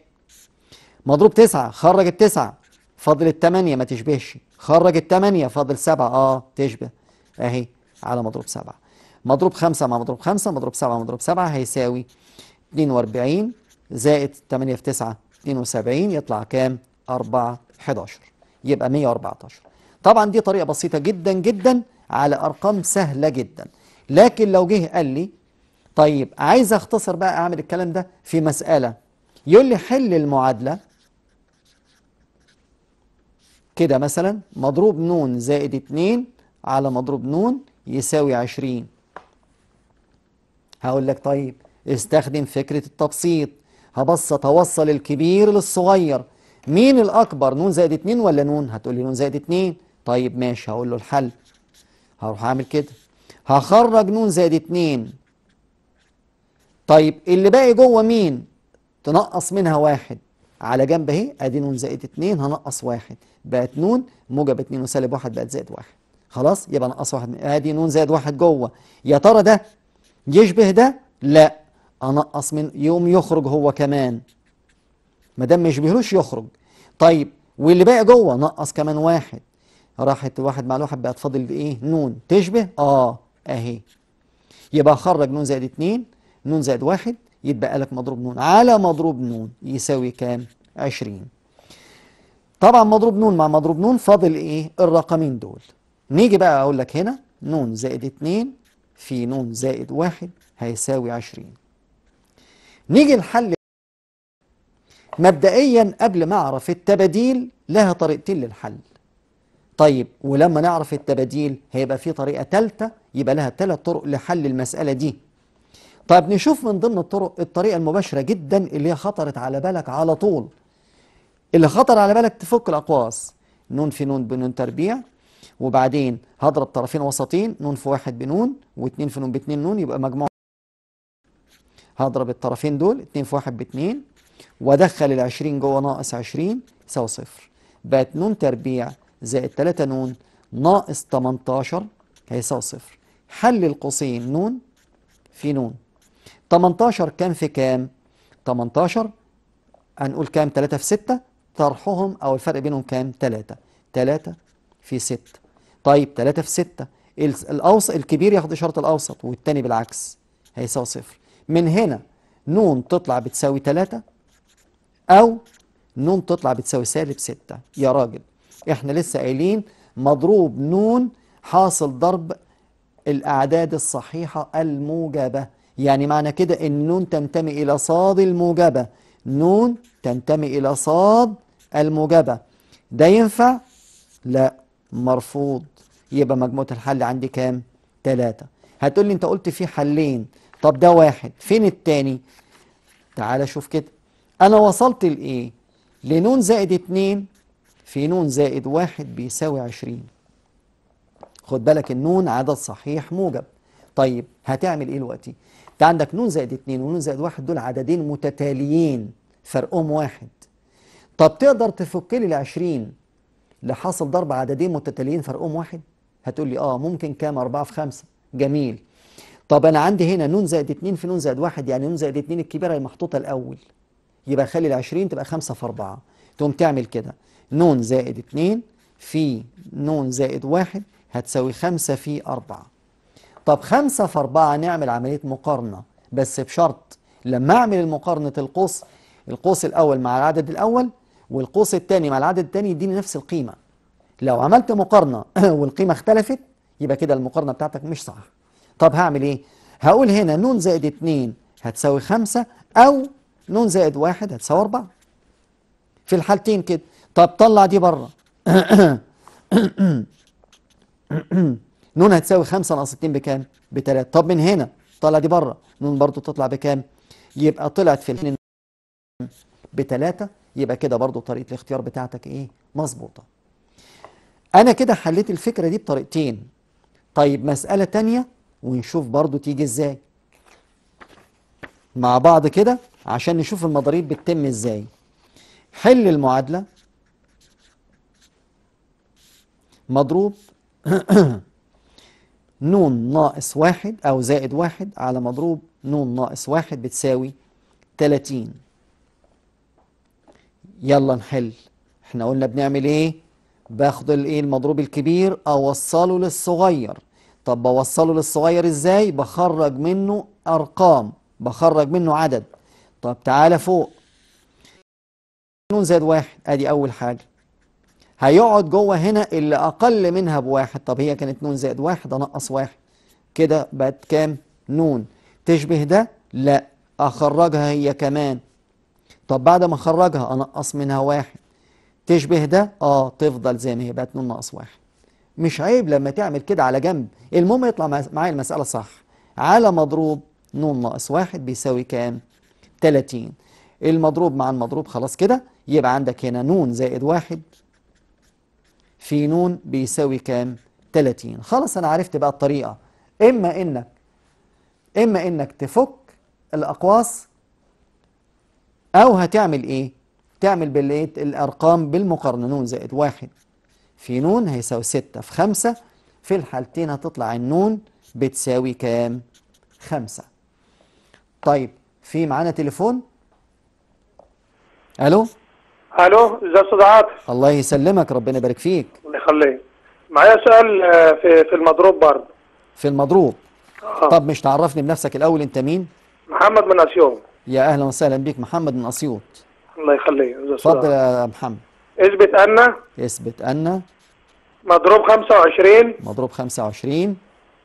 مضروب تسعة خرج التسعة فاضل التمانية ما تشبهش خرج التمانية فاضل سبعة اه تشبه اهي على مضروب 7 مضروب 5 مع مضروب 5 مضروب 7 مضروب 7 هيساوي 42 زائد 8 في 9 72 يطلع كام 4 11 يبقى 114 طبعا دي طريقة بسيطة جدا جدا على أرقام سهلة جدا لكن لو جه قال لي طيب عايز اختصر بقى اعمل الكلام ده في مسألة يقول لي حل المعادلة كده مثلا مضروب نون زائد 2 على مضروب نون يساوي 20 هقول لك طيب استخدم فكرة التبسيط هبسط اوصل الكبير للصغير مين الأكبر نون زائد 2 ولا نون هتقول لي نون زائد 2 طيب ماشي هقول له الحل هروح أعمل كده هخرج نون زائد 2 طيب اللي باقي جوه مين تنقص منها واحد على جنب اهي ادي نون زائد 2 هنقص واحد بقت نون موجب 2 وسالب واحد بقت زائد واحد خلاص يبقى نقص واحد ادي نون زائد واحد جوه يا ترى ده يشبه ده لا انقص من يوم يخرج هو كمان ما دام ما يشبهلوش يخرج طيب واللي باقي جوه نقص كمان واحد راحت واحد مع الواحد بقت فاضل بايه؟ نون تشبه اه اهي يبقى خرج نون زائد اتنين نون زائد واحد يتبقى لك مضروب نون على مضروب نون يساوي كام عشرين طبعا مضروب نون مع مضروب نون فاضل ايه الرقمين دول نيجي بقى أقول لك هنا ن زائد 2 في ن زائد 1 هيساوي 20 نيجي نحل مبدئيا قبل ما أعرف التباديل لها طريقتين للحل طيب ولما نعرف التباديل هيبقى في طريقة ثالثة يبقى لها ثلاث طرق لحل المسألة دي طيب نشوف من ضمن الطرق الطريقة المباشرة جدا اللي هي خطرت على بالك على طول اللي خطر على بالك تفك الأقواس نون في نون بنون تربيع وبعدين هضرب طرفين وسطين نون في واحد بنون واتنين في نون باتنين نون يبقى مجموع هضرب الطرفين دول اتنين في واحد باتنين وادخل ال 20 جوه ناقص 20 يساوي صفر بقت نون تربيع زائد 3 نون ناقص 18 هيساوي صفر حل القوسين نون في نون 18 كام في كام؟ 18 هنقول كام 3 في 6 طرحهم او الفرق بينهم كام 3 3 في 6 طيب 3 في 6 الأوسط الكبير ياخد إشارة الأوسط والتاني بالعكس هيساوي صفر من هنا نون تطلع بتساوي 3 أو نون تطلع بتساوي سالب 6 يا راجل إحنا لسه قايلين مضروب نون حاصل ضرب الأعداد الصحيحة الموجبة يعني معنى كده إن نون تنتمي إلى صاد الموجبة نون تنتمي إلى صاد الموجبة ده ينفع؟ لا مرفوض يبقى مجموعة الحل عندي كام؟ تلاتة هتقول لي انت قلت في حلين طب ده واحد فين التاني؟ تعالى شوف كده انا وصلت لايه؟ لنون زائد اتنين في نون زائد واحد بيساوي عشرين خد بالك النون عدد صحيح موجب طيب هتعمل ايه دلوقتي؟ انت عندك نون زائد اتنين ونون زائد واحد دول عددين متتاليين فرقهم واحد طب تقدر تفك لي ال 20 اللي حاصل ضرب عددين متتاليين فرقهم واحد؟ هتقول لي اه ممكن كام 4 في 5 جميل طب انا عندي هنا ن زائد 2 في ن زائد 1 يعني ن زائد 2 الكبيره هي محطوطه الاول يبقى خلي ال 20 تبقى 5 في 4 تقوم تعمل كده ن زائد 2 في ن زائد 1 هتساوي 5 في 4 طب 5 في 4 نعمل عمليه مقارنه بس بشرط لما اعمل مقارنه القوس القوس الاول مع العدد الاول والقوس الثاني مع العدد الثاني يديني نفس القيمه لو عملت مقارنة والقيمة اختلفت يبقى كده المقارنة بتاعتك مش صح طب هعمل ايه هقول هنا نون زائد 2 هتساوي 5 او نون زائد 1 هتساوي 4 في الحالتين كده طب طلع دي بره نون هتساوي 5 ناقص 2 بكام ب طب من هنا طلع دي بره نون برضو تطلع بكام يبقى طلعت في الاثنين بتلاتة يبقى كده برضو طريقة الاختيار بتاعتك ايه مظبوطه أنا كده حليت الفكرة دي بطريقتين طيب مسألة تانية ونشوف برضو تيجي إزاي مع بعض كده عشان نشوف المضاريب بتتم إزاي حل المعادلة مضروب نون ناقص واحد أو زائد واحد على مضروب نون ناقص واحد بتساوي تلاتين يلا نحل احنا قلنا بنعمل ايه باخد الايه المضروب الكبير اوصله للصغير طب بوصله للصغير ازاي بخرج منه ارقام بخرج منه عدد طب تعالى فوق نون زائد واحد ادي اول حاجه هيقعد جوه هنا اللي اقل منها بواحد طب هي كانت نون زائد واحد انقص واحد كده بقت كام نون تشبه ده لا اخرجها هي كمان طب بعد ما اخرجها انقص منها واحد تشبه ده اه تفضل زي ما هي بقت نون ناقص واحد مش عيب لما تعمل كده على جنب المهم يطلع معايا المسألة صح على مضروب نون ناقص واحد بيساوي كام 30 المضروب مع المضروب خلاص كده يبقى عندك هنا نون زائد واحد في نون بيساوي كام 30 خلاص انا عرفت بقى الطريقة اما انك اما انك تفك الاقواس او هتعمل ايه تعمل بالايه الارقام بالمقارنه نون زائد واحد في نون هيساوي ستة في خمسة في الحالتين هتطلع النون بتساوي كام خمسة طيب في معانا تليفون الو الو ازي استاذ عادل الله يسلمك ربنا يبارك فيك الله يخليك معايا سؤال آه، في في المضروب برضه في المضروب آه. طب مش تعرفني بنفسك الاول انت مين محمد من اسيوط يا اهلا وسهلا بيك محمد من اسيوط الله يخليك اتفضل يا محمد اثبت ان اثبت ان مضروب 25 مضروب 25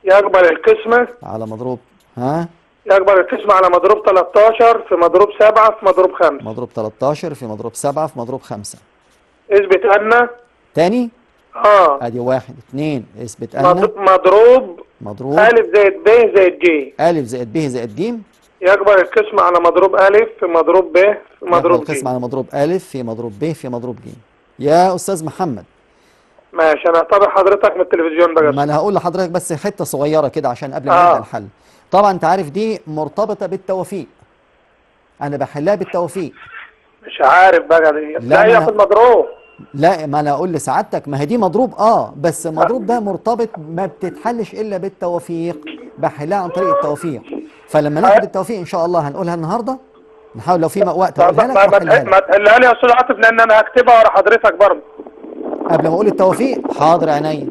يكبر القسمة على مضروب ها يكبر القسمة على مضروب 13 في مضروب 7 في مضروب 5 مضروب 13 في مضروب 7 في مضروب 5 اثبت ان تاني اه ادي واحد اثنين اثبت ان مضروب مضروب الف زائد ب زائد ج الف زائد ب زائد ج يكبر القسمة على مضروب الف في مضروب ب مضروب جيم تسمع مضروب ألف في مضروب ب في مضروب ج يا أستاذ محمد ماشي أنا أعتبر حضرتك من التلفزيون بقى ما أنا هقول لحضرتك بس حتة صغيرة كده عشان قبل ما آه. نبدأ الحل طبعا أنت عارف دي مرتبطة بالتوفيق أنا بحلها بالتوفيق مش عارف بقى دي لا هي في المضروب لا ما انا اقول لسعادتك ما هي دي مضروب اه بس المضروب ده مرتبط ما بتتحلش الا بالتوفيق بحلها عن طريق التوفيق فلما ناخد أيوة. التوفيق ان شاء الله هنقولها النهارده نحاول لو في وقت اقولها لك ما, تقلها لي يا استاذ عاطف لان انا هكتبها ورا حضرتك برضه قبل ما اقول التوفيق حاضر عينيا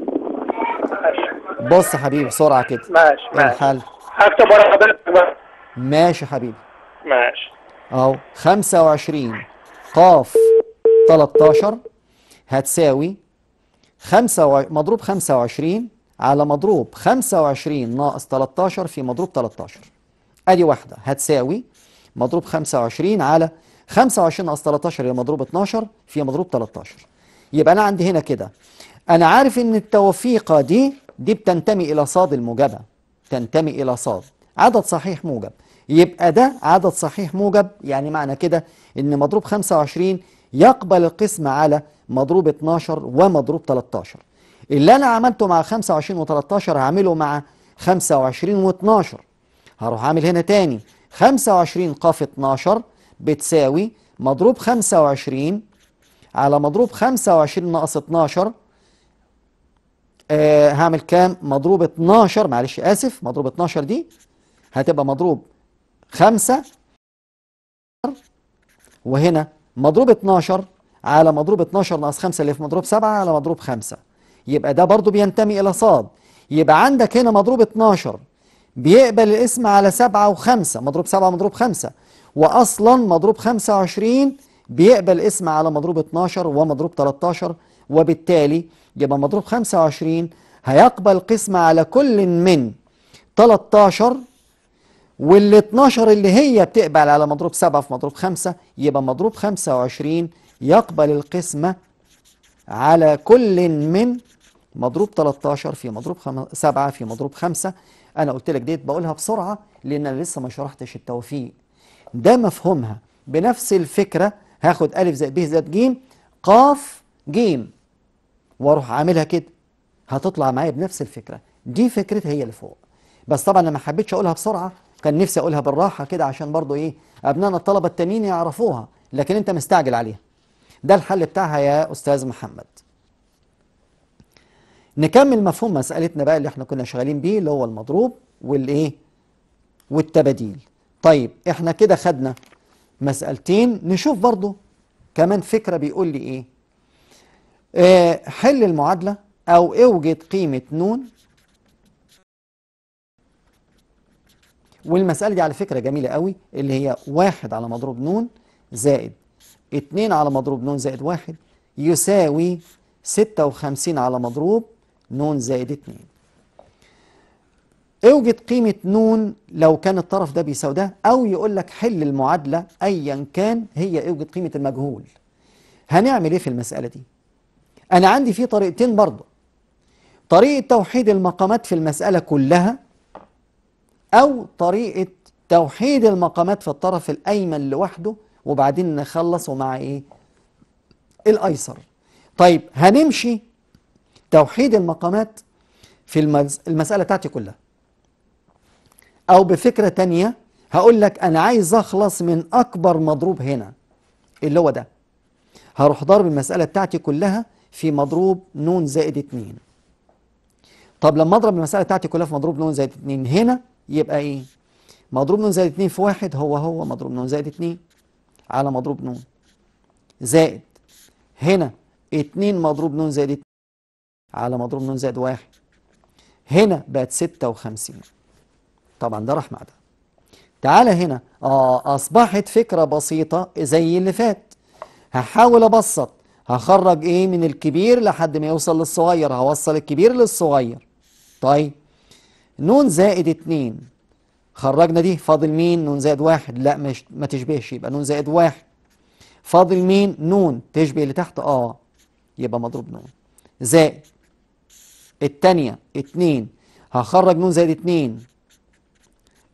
بص يا حبيبي بسرعه كده ماشي ماشي الحل هكتب ورا حضرتك بقى ماشي حبيبي ماشي اهو 25 قاف 13 هتساوي 5 و... مضروب 25 على مضروب 25 ناقص 13 في مضروب 13 ادي واحده هتساوي مضروب 25 على 25 ناقص 13 يبقى مضروب 12 في مضروب 13 يبقى انا عندي هنا كده انا عارف ان التوفيقه دي دي بتنتمي الى صاد الموجبه تنتمي الى صاد عدد صحيح موجب يبقى ده عدد صحيح موجب يعني معنى كده ان مضروب 25 يقبل القسم على مضروب 12 ومضروب 13 اللي انا عملته مع 25 و13 هعمله مع 25 و12 هروح عامل هنا تاني 25 قاف 12 بتساوي مضروب 25 على مضروب 25 ناقص 12 آه هعمل كام مضروب 12 معلش اسف مضروب 12 دي هتبقى مضروب 5 وهنا مضروب 12 على مضروب 12 ناقص 5 اللي في مضروب 7 على مضروب 5 يبقى ده برضو بينتمي الى صاد يبقى عندك هنا مضروب 12 بيقبل الاسم على سبعة وخمسة مضروب سبعة مضروب خمسة وأصلا مضروب خمسة وعشرين بيقبل اسم على مضروب 12 ومضروب 13 وبالتالي يبقى مضروب 25 هيقبل قسمة على كل من 13 وال 12 اللي هي بتقبل على مضروب 7 في مضروب 5 يبقى مضروب 25 يقبل القسمة على كل من مضروب 13 في مضروب 7 في مضروب 5 انا قلت لك ديت بقولها بسرعه لان انا لسه ما شرحتش التوفيق ده مفهومها بنفس الفكره هاخد ا زائد ب زائد ج ق ج واروح عاملها كده هتطلع معايا بنفس الفكره دي فكرتها هي اللي فوق بس طبعا انا ما حبيتش اقولها بسرعه كان نفسي اقولها بالراحه كده عشان برضو ايه ابنائنا الطلبه التانيين يعرفوها لكن انت مستعجل عليها ده الحل بتاعها يا استاذ محمد نكمل مفهوم مسألتنا بقى اللي احنا كنا شغالين بيه اللي هو المضروب والايه والتباديل طيب احنا كده خدنا مسألتين نشوف برضو كمان فكرة بيقول لي ايه اه حل المعادلة او اوجد قيمة نون والمسألة دي على فكرة جميلة قوي اللي هي واحد على مضروب نون زائد اتنين على مضروب نون زائد واحد يساوي ستة وخمسين على مضروب نون زائد 2 اوجد قيمة نون لو كان الطرف ده بيساوي ده أو يقول لك حل المعادلة أيا كان هي اوجد قيمة المجهول هنعمل إيه في المسألة دي؟ أنا عندي فيه طريقتين برضه طريقة توحيد المقامات في المسألة كلها أو طريقة توحيد المقامات في الطرف الأيمن لوحده وبعدين نخلص ومع إيه؟ الأيسر طيب هنمشي توحيد المقامات في المسألة بتاعتي كلها أو بفكرة تانية هقول لك أنا عايز أخلص من أكبر مضروب هنا اللي هو ده هروح ضارب المسألة بتاعتي كلها في مضروب نون زائد اتنين طب لما أضرب المسألة بتاعتي كلها في مضروب نون زائد اتنين هنا يبقى إيه؟ مضروب نون زائد اتنين في واحد هو هو مضروب نون زائد اتنين على مضروب نون زائد هنا اتنين مضروب نون زائد اتنين على مضروب نون زائد واحد هنا بقت 56 طبعا ده راح مع ده تعالى هنا آه أصبحت فكرة بسيطة زي اللي فات هحاول أبسط هخرج إيه من الكبير لحد ما يوصل للصغير هوصل الكبير للصغير طيب نون زائد 2 خرجنا دي فاضل مين نون زائد واحد لا مش ما تشبهش يبقى نون زائد واحد فاضل مين نون تشبه اللي تحت اه يبقى مضروب نون زائد التانية اتنين هخرج نون زائد اتنين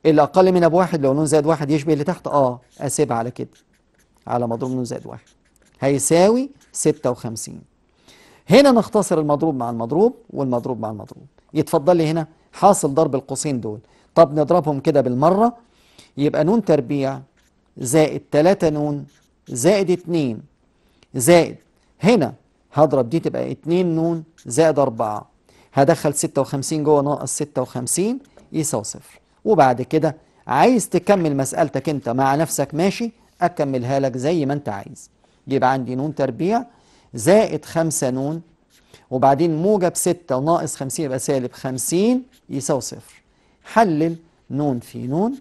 الأقل من بواحد لو نون زائد واحد يشبه اللي تحت اه أسيبها على كده على مضروب نون زائد واحد هيساوي 56 هنا نختصر المضروب مع المضروب والمضروب مع المضروب يتفضل لي هنا حاصل ضرب القوسين دول طب نضربهم كده بالمرة يبقى نون تربيع زائد 3 نون زائد 2 زائد هنا هضرب دي تبقى 2 نون زائد 4 هدخل 56 جوه ناقص 56 يساوي صفر وبعد كده عايز تكمل مسألتك انت مع نفسك ماشي أكملها لك زي ما انت عايز يبقى عندي نون تربيع زائد 5 نون وبعدين موجب 6 ناقص 50 يبقى سالب 50 يساوي صفر حلل نون في نون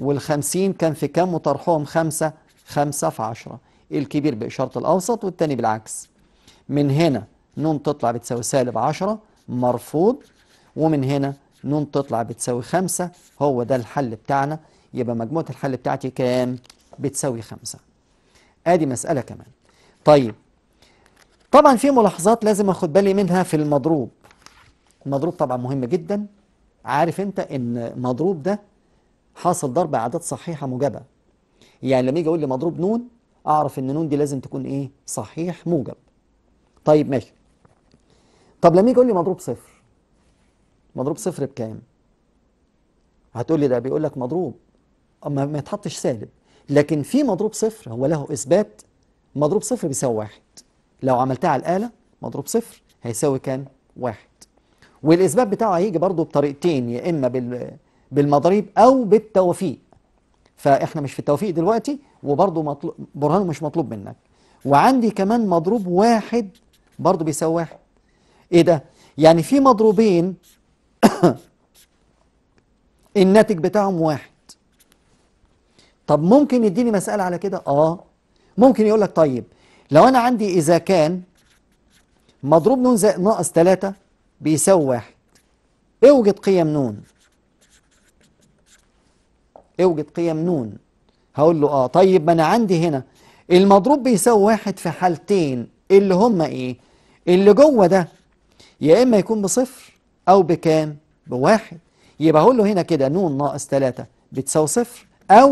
وال50 كان في كام وطرحهم 5 5 في 10 الكبير بإشارة الأوسط والتاني بالعكس من هنا نون تطلع بتساوي سالب 10 مرفوض ومن هنا ن تطلع بتساوي خمسة هو ده الحل بتاعنا يبقى مجموعة الحل بتاعتي كام؟ بتساوي خمسة ادي مسألة كمان طيب طبعا في ملاحظات لازم اخد بالي منها في المضروب المضروب طبعا مهم جدا عارف انت ان مضروب ده حاصل ضرب اعداد صحيحة موجبة يعني لما يجي اقول لي مضروب نون اعرف ان نون دي لازم تكون ايه صحيح موجب طيب ماشي طب لما يجي يقول لي مضروب صفر مضروب صفر بكام؟ هتقول لي ده بيقول لك مضروب ما, ما يتحطش سالب لكن في مضروب صفر هو له اثبات مضروب صفر بيساوي واحد لو عملتها على الاله مضروب صفر هيساوي كام؟ واحد والاثبات بتاعه هيجي برضه بطريقتين يا اما بال بالمضاريب او بالتوافيق فاحنا مش في التوافيق دلوقتي وبرضه مطلوب برهان مش مطلوب منك وعندي كمان مضروب واحد برضه بيساوي واحد ايه ده يعني في مضروبين الناتج بتاعهم واحد طب ممكن يديني مسألة على كده اه ممكن يقول لك طيب لو انا عندي اذا كان مضروب نون زائد ناقص 3 بيساوي واحد اوجد قيم نون اوجد قيم نون هقول له اه طيب ما انا عندي هنا المضروب بيساوي واحد في حالتين اللي هما ايه اللي جوه ده يا إما يكون بصفر أو بكام بواحد يبقى هقول له هنا كده نون ناقص 3 بتساوي صفر أو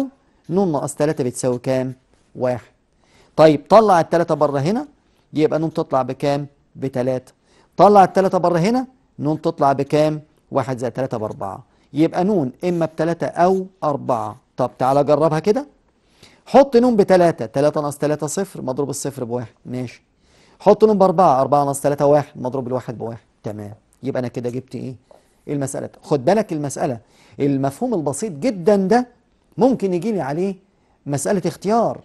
نون ناقص 3 بتساوي كام واحد طيب طلع التلاتة بره هنا يبقى نون تطلع بكام بتلاتة طلع التلاتة بره هنا نون تطلع بكام واحد زائد تلاتة بأربعة يبقى نون إما بتلاتة أو أربعة طب تعالى جربها كده حط نون بتلاتة تلاتة ناقص تلاتة صفر مضروب الصفر بواحد ماشي حط لهم 4 4 ناقص 3 1 مضروب الواحد بواحد تمام يبقى انا كده جبت ايه؟ المساله خد بالك المساله المفهوم البسيط جدا ده ممكن يجي لي عليه مساله اختيار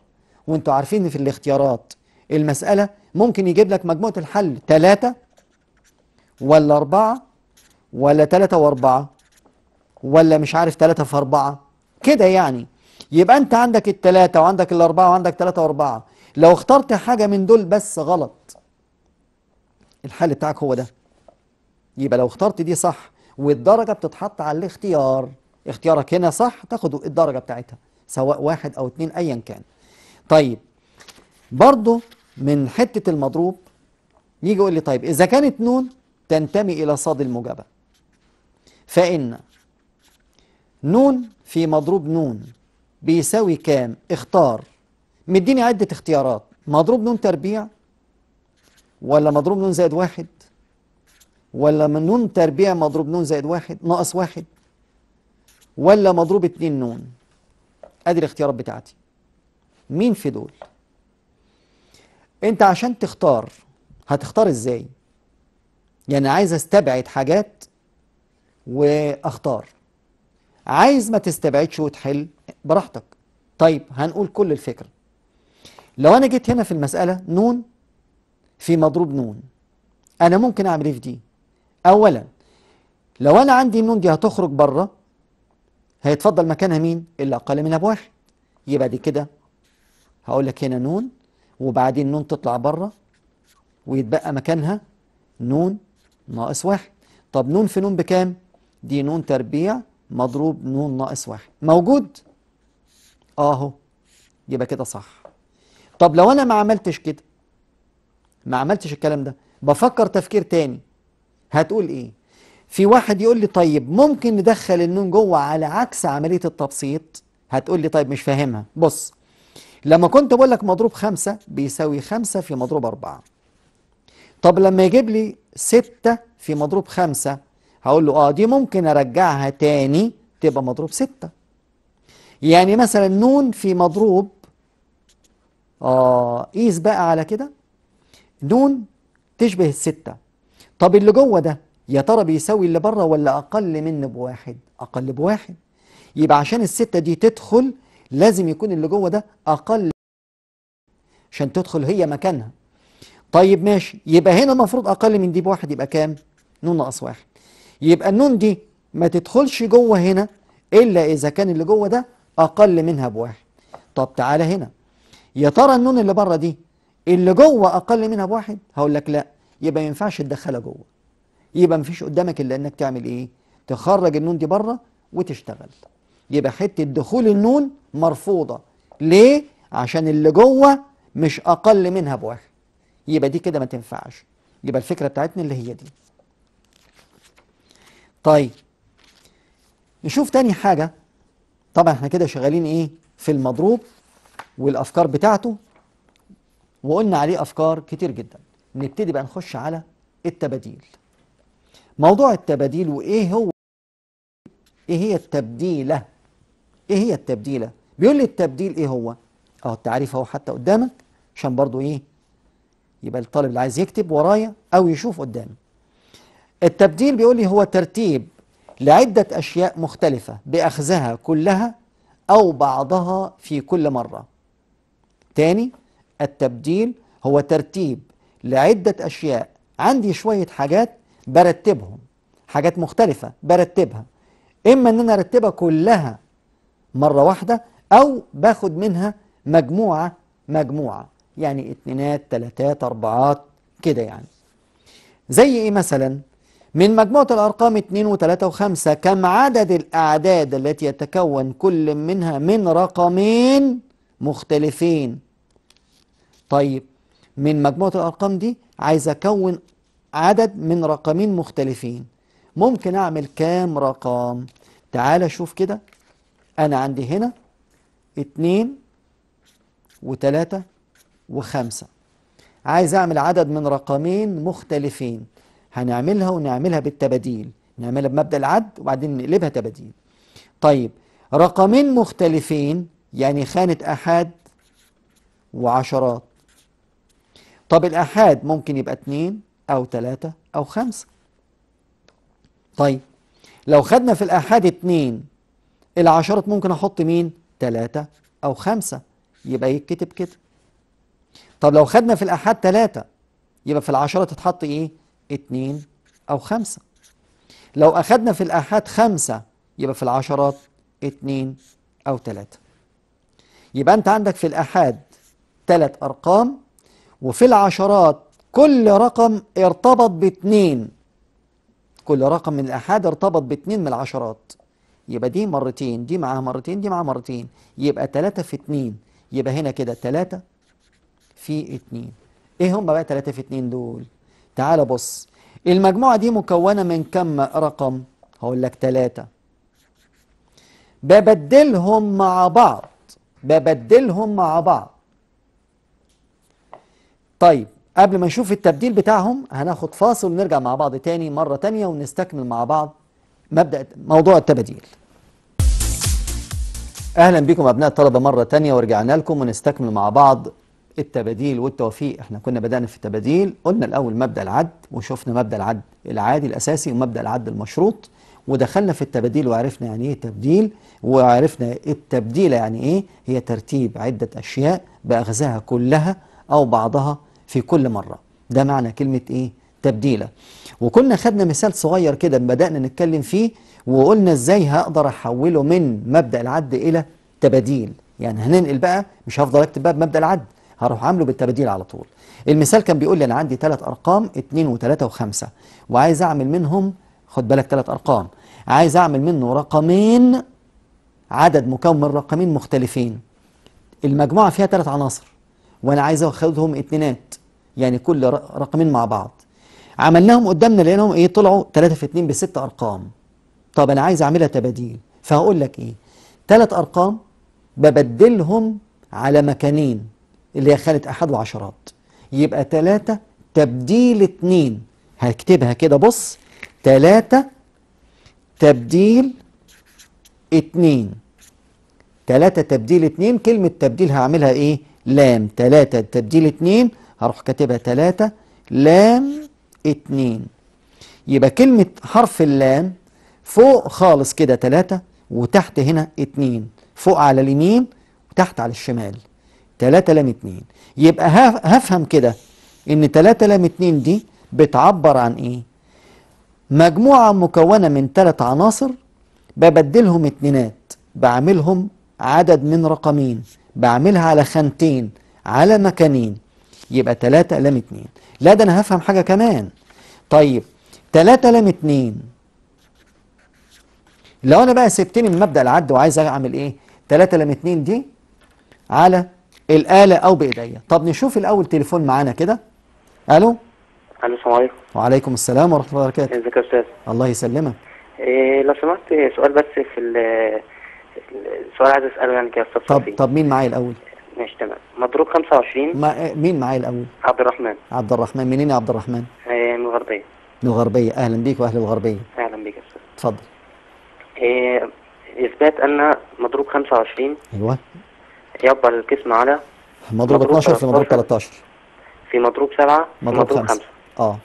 وانتوا عارفين في الاختيارات المساله ممكن يجيب لك مجموعه الحل ثلاثه ولا اربعه ولا ثلاثه واربعه ولا مش عارف ثلاثه في اربعه كده يعني يبقى انت عندك الثلاثه وعندك الاربعه وعندك ثلاثه واربعه لو اخترت حاجة من دول بس غلط الحل بتاعك هو ده يبقى لو اخترت دي صح والدرجة بتتحط على الاختيار اختيارك هنا صح تاخد الدرجة بتاعتها سواء واحد أو اتنين أيا كان طيب برضو من حتة المضروب يجي يقول لي طيب إذا كانت نون تنتمي إلى صاد الموجبة فإن نون في مضروب نون بيساوي كام اختار مديني عدة اختيارات مضروب نون تربيع ولا مضروب نون زائد واحد ولا من نون تربيع مضروب نون زائد واحد ناقص واحد ولا مضروب اتنين نون ادي الاختيارات بتاعتي مين في دول انت عشان تختار هتختار ازاي يعني عايز استبعد حاجات واختار عايز ما تستبعدش وتحل براحتك طيب هنقول كل الفكره لو أنا جيت هنا في المسألة نون في مضروب نون أنا ممكن أعمل إيه في دي؟ أولا لو أنا عندي النون دي هتخرج بره هيتفضل مكانها مين؟ اللي أقل منها بواحد يبقى دي كده هقول لك هنا نون وبعدين نون تطلع بره ويتبقى مكانها نون ناقص واحد طب نون في نون بكام؟ دي نون تربيع مضروب نون ناقص واحد موجود؟ آه، اهو يبقى كده صح طب لو انا ما عملتش كده ما عملتش الكلام ده بفكر تفكير تاني هتقول ايه في واحد يقول لي طيب ممكن ندخل النون جوه على عكس عمليه التبسيط هتقول لي طيب مش فاهمها بص لما كنت بقول لك مضروب خمسة بيساوي خمسة في مضروب أربعة طب لما يجيب لي ستة في مضروب خمسة هقول له اه دي ممكن ارجعها تاني تبقى مضروب ستة يعني مثلا نون في مضروب آه قيس بقى على كده نون تشبه الستة طب اللي جوه ده يا ترى بيساوي اللي بره ولا أقل منه بواحد أقل بواحد يبقى عشان الستة دي تدخل لازم يكون اللي جوه ده أقل عشان تدخل هي مكانها طيب ماشي يبقى هنا المفروض أقل من دي بواحد يبقى كام نون ناقص واحد يبقى النون دي ما تدخلش جوه هنا إلا إذا كان اللي جوه ده أقل منها بواحد طب تعالى هنا يا ترى النون اللي بره دي اللي جوه اقل منها بواحد هقول لك لا يبقى ما ينفعش تدخلها جوه يبقى ما فيش قدامك الا انك تعمل ايه تخرج النون دي بره وتشتغل يبقى حته دخول النون مرفوضه ليه عشان اللي جوه مش اقل منها بواحد يبقى دي كده ما تنفعش يبقى الفكره بتاعتنا اللي هي دي طيب نشوف تاني حاجه طبعا احنا كده شغالين ايه في المضروب والافكار بتاعته وقلنا عليه افكار كتير جدا نبتدي بقى نخش على التباديل موضوع التباديل وايه هو ايه هي التبديله ايه هي التبديله بيقول لي التبديل ايه هو اهو التعريف اهو حتى قدامك عشان برضو ايه يبقى الطالب اللي عايز يكتب ورايا او يشوف قدامي التبديل بيقول لي هو ترتيب لعده اشياء مختلفه باخذها كلها أو بعضها في كل مرة تاني التبديل هو ترتيب لعدة أشياء عندي شوية حاجات برتبهم حاجات مختلفة برتبها إما إن أنا أرتبها كلها مرة واحدة أو باخد منها مجموعة مجموعة يعني اتنينات تلاتات أربعات كده يعني زي إيه مثلا من مجموعة الأرقام 2 و3 و5 كم عدد الأعداد التي يتكون كل منها من رقمين مختلفين طيب من مجموعة الأرقام دي عايز أكون عدد من رقمين مختلفين ممكن أعمل كام رقم تعال شوف كده أنا عندي هنا 2 و3 و5 عايز أعمل عدد من رقمين مختلفين هنعملها ونعملها بالتباديل نعملها بمبدأ العد وبعدين نقلبها تباديل طيب رقمين مختلفين يعني خانة أحاد وعشرات طب الأحاد ممكن يبقى اتنين أو تلاتة أو خمسة طيب لو خدنا في الأحاد اتنين العشرات ممكن أحط مين؟ تلاتة أو خمسة يبقى يتكتب كده طب لو خدنا في الأحاد تلاتة يبقى في العشرة تتحط إيه؟ اتنين أو خمسة لو أخدنا في الآحاد خمسة يبقى في العشرات اتنين أو تلاتة يبقى أنت عندك في الآحاد تلات أرقام وفي العشرات كل رقم ارتبط باتنين كل رقم من الآحاد ارتبط باتنين من العشرات يبقى دي مرتين دي معاها مرتين دي معاها مرتين يبقى تلاتة في اتنين يبقى هنا كده تلاتة في اتنين ايه هم بقى تلاتة في اتنين دول تعال بص المجموعة دي مكونة من كم رقم هقول لك ثلاثة ببدلهم مع بعض ببدلهم مع بعض طيب قبل ما نشوف التبديل بتاعهم هناخد فاصل ونرجع مع بعض تاني مرة تانية ونستكمل مع بعض مبدأ موضوع التبديل أهلا بكم أبناء الطلبة مرة تانية ورجعنا لكم ونستكمل مع بعض التباديل والتوفيق احنا كنا بدأنا في التباديل قلنا الأول مبدأ العد وشفنا مبدأ العد العادي الأساسي ومبدأ العد المشروط ودخلنا في التباديل وعرفنا يعني ايه تبديل وعرفنا التبديل يعني ايه هي ترتيب عدة أشياء بأخذها كلها أو بعضها في كل مرة ده معنى كلمة ايه تبديلة وكنا خدنا مثال صغير كده بدأنا نتكلم فيه وقلنا ازاي هقدر احوله من مبدأ العد الى تباديل يعني هننقل بقى مش هفضل اكتب بقى بمبدأ العد هروح عامله بالتبديل على طول المثال كان بيقول لي انا عندي ثلاث ارقام 2 و3 و5 وعايز اعمل منهم خد بالك ثلاث ارقام عايز اعمل منه رقمين عدد مكون من رقمين مختلفين المجموعه فيها ثلاث عناصر وانا عايز اخدهم اتنينات يعني كل رقمين مع بعض عملناهم قدامنا لقيناهم ايه طلعوا 3 في 2 بست ارقام طب انا عايز اعملها تباديل فهقول لك ايه ثلاث ارقام ببدلهم على مكانين اللي هي خانة أحد العشرات يبقى تلاتة تبديل اتنين هكتبها كده بص تلاتة تبديل اتنين تلاتة تبديل اتنين كلمة تبديل هعملها ايه لام تلاتة تبديل اتنين هروح كاتبها تلاتة لام اتنين يبقى كلمة حرف اللام فوق خالص كده تلاتة وتحت هنا اتنين فوق على اليمين وتحت على الشمال 3 لام 2 يبقى هفهم كده ان 3 لام 2 دي بتعبر عن ايه مجموعة مكونة من ثلاث عناصر ببدلهم اتنينات بعملهم عدد من رقمين بعملها على خانتين على مكانين يبقى 3 لام 2 لا ده انا هفهم حاجة كمان طيب 3 لام 2 لو انا بقى سبتني من مبدأ العد وعايز اعمل ايه 3 لام 2 دي على الآلة أو بإيديا طب نشوف الأول تليفون معانا كده ألو ألو السلام عليكم وعليكم السلام ورحمة الله وبركاته ازيك يا أستاذ الله يسلمك إيه لو سمحت سؤال بس في السؤال عايز أسأله يعني كده أستاذ طب طب مين معايا الأول؟ ماشي تمام مضروب 25 ما مين معايا الأول؟ عبد الرحمن عبد الرحمن منين يا عبد الرحمن؟ إيه من الغربية من الغربية أهلا بيك وأهل الغربية أهلا بيك يا أستاذ اتفضل إيه إثبات أن مضروب 25 أيوه يقبل القسم على مضروب, 12 في مضروب 13 في مضروب 7 مضروب, مضروب 5. 5 اه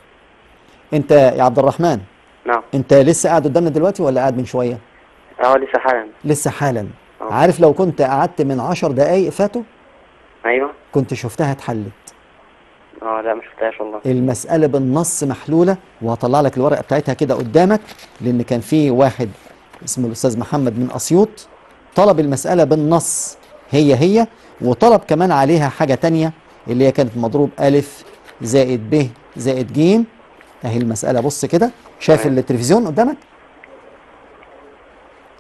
انت يا عبد الرحمن نعم انت لسه قاعد قدامنا دلوقتي ولا قاعد من شويه اه لسه حالا لسه حالا أوه. عارف لو كنت قعدت من 10 دقايق فاتوا ايوه كنت شفتها اتحلت اه لا ما شفتهاش والله المساله بالنص محلوله وهطلع لك الورقه بتاعتها كده قدامك لان كان في واحد اسمه الاستاذ محمد من اسيوط طلب المساله بالنص هي هي وطلب كمان عليها حاجة تانية اللي هي كانت مضروب ألف زائد ب زائد ج أهي المسألة بص كده شايف التلفزيون قدامك؟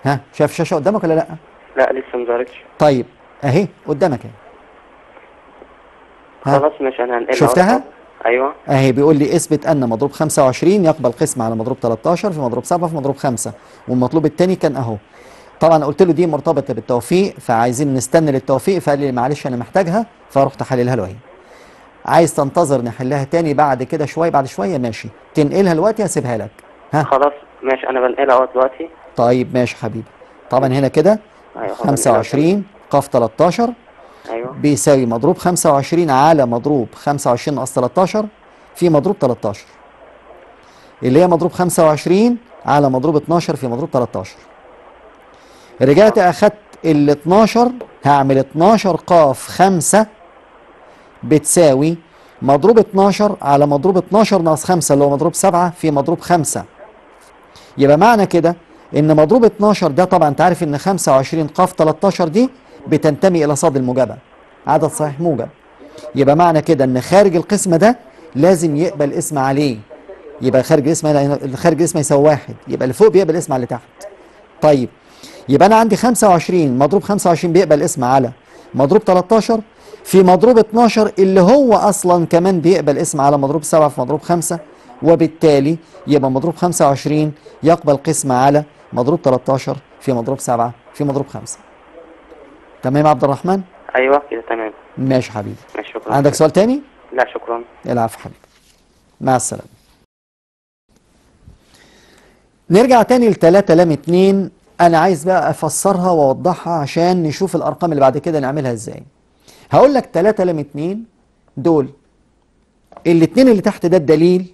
ها شايف الشاشة قدامك ولا لأ؟ لا لسه ما ظهرتش طيب أهي قدامك أهي خلاص مش أنا هنقلها شفتها؟ ايوه اهي بيقول لي اثبت ان مضروب 25 يقبل قسم على مضروب 13 في مضروب 7 في مضروب 5 والمطلوب الثاني كان اهو طبعا قلت له دي مرتبطه بالتوفيق فعايزين نستنى للتوفيق فقال لي معلش انا محتاجها فرحت حللها له اهي عايز تنتظر نحلها تاني بعد كده شويه بعد شويه ماشي تنقلها دلوقتي هسيبها لك ها خلاص ماشي انا بنقلها اهو دلوقتي طيب ماشي حبيبي طبعا هنا كده أيوة 25 ق 13 ايوه بيساوي مضروب 25 على مضروب 25 ناقص 13 في مضروب 13 اللي هي مضروب 25 على مضروب 12 في مضروب 13 رجعت اخدت ال 12 هعمل 12 قاف 5 بتساوي مضروب 12 على مضروب 12 ناقص 5 اللي هو مضروب 7 في مضروب 5 يبقى معنى كده ان مضروب 12 ده طبعا انت عارف ان 25 قاف 13 دي بتنتمي الى صاد الموجبه عدد صحيح موجب يبقى معنى كده ان خارج القسم ده لازم يقبل اسم عليه يبقى خارج الاسم خارج الاسم يساوي واحد يبقى اللي فوق بيقبل اسم على اللي تحت طيب يبقى انا عندي 25 مضروب 25 بيقبل اسم على مضروب 13 في مضروب 12 اللي هو اصلا كمان بيقبل اسم على مضروب 7 في مضروب 5 وبالتالي يبقى مضروب 25 يقبل قسم على مضروب 13 في مضروب 7 في مضروب 5 تمام يا عبد الرحمن ايوه كده تمام ماشي حبيبي ماشي شكرا عندك سؤال تاني لا شكرا العفو حبيبي مع السلامه نرجع تاني ل 3 لام 2 انا عايز بقى افسرها واوضحها عشان نشوف الارقام اللي بعد كده نعملها ازاي هقول لك 3 لم 2 دول الاثنين اللي تحت ده الدليل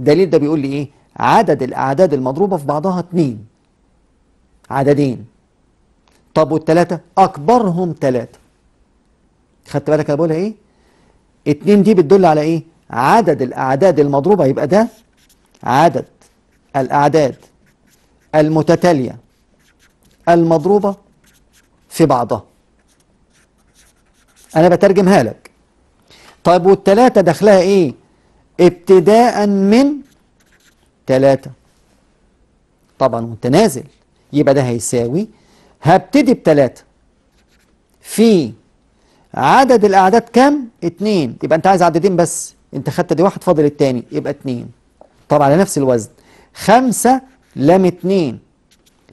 الدليل ده بيقول لي ايه عدد الاعداد المضروبه في بعضها 2 عددين طب والثلاثه اكبرهم 3 خدت بالك انا بقولها ايه 2 دي بتدل على ايه عدد الاعداد المضروبه يبقى ده عدد الاعداد المتتالية المضروبة في بعضها أنا بترجمها لك طيب والتلاتة دخلها إيه؟ ابتداء من تلاتة طبعا وانت نازل يبقى ده هيساوي هبتدي بتلاتة في عدد الأعداد كام؟ اتنين يبقى انت عايز عددين بس انت خدت دي واحد فاضل التاني يبقى اتنين طبعا على نفس الوزن خمسة لام اتنين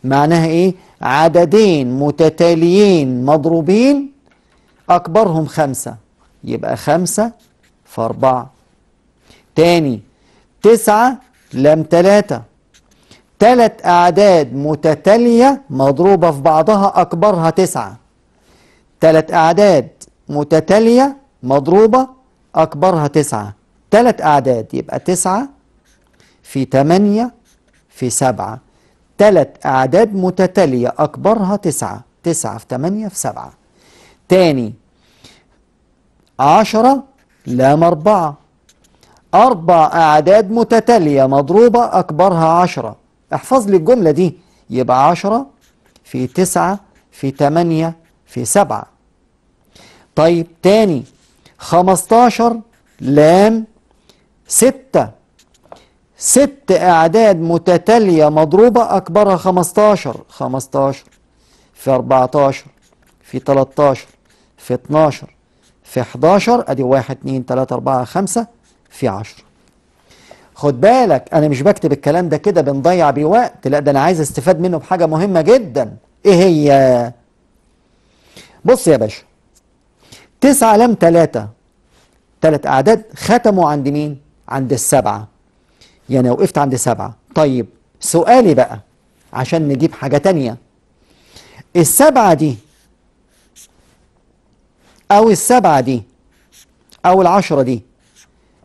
معناها ايه عددين متتاليين مضروبين أكبرهم خمسة يبقى خمسة في أربعة تاني تسعة لام تلاتة تلت أعداد متتالية مضروبة في بعضها أكبرها تسعة تلت أعداد متتالية مضروبة أكبرها تسعة تلت أعداد يبقى تسعة في تمانية في سبعة ثلاث أعداد متتالية أكبرها تسعة تسعة في تمانية في سبعة تاني عشرة لام أربعة أربع أعداد متتالية مضروبة أكبرها عشرة احفظ لي الجملة دي يبقى عشرة في تسعة في تمانية في سبعة طيب تاني خمستاشر لام ستة ست أعداد متتالية مضروبة أكبرها 15 15 في 14 في 13 في 12 في 11 أدي 1 2 3 4 5 في 10 خد بالك أنا مش بكتب الكلام ده كده بنضيع بيه وقت لا ده أنا عايز استفاد منه بحاجة مهمة جدا إيه هي؟ بص يا باشا 9 لام 3 ثلاث أعداد ختموا عند مين؟ عند السبعة يعني وقفت عند سبعة طيب سؤالي بقى عشان نجيب حاجة تانية السبعة دي أو السبعة دي أو العشرة دي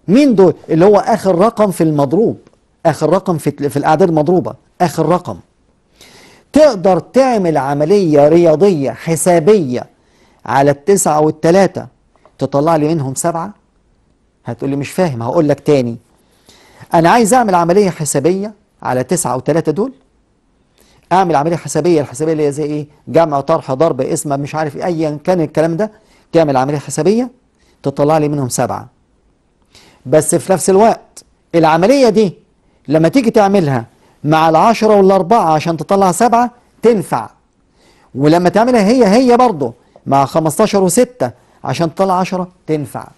مين دول اللي هو آخر رقم في المضروب آخر رقم في, في الأعداد المضروبة آخر رقم تقدر تعمل عملية رياضية حسابية على التسعة والتلاتة تطلع لي منهم سبعة هتقول لي مش فاهم هقول لك تاني أنا عايز أعمل عملية حسابية على تسعة أو ثلاثة دول أعمل عملية حسابية الحسابية اللي هي زي إيه جمع طرح ضرب اسم مش عارف إيه، أيا كان الكلام ده تعمل عملية حسابية تطلع لي منهم سبعة بس في نفس الوقت العملية دي لما تيجي تعملها مع العشرة والأربعة عشان تطلع سبعة تنفع ولما تعملها هي هي برضه مع 15 وستة عشان تطلع 10 تنفع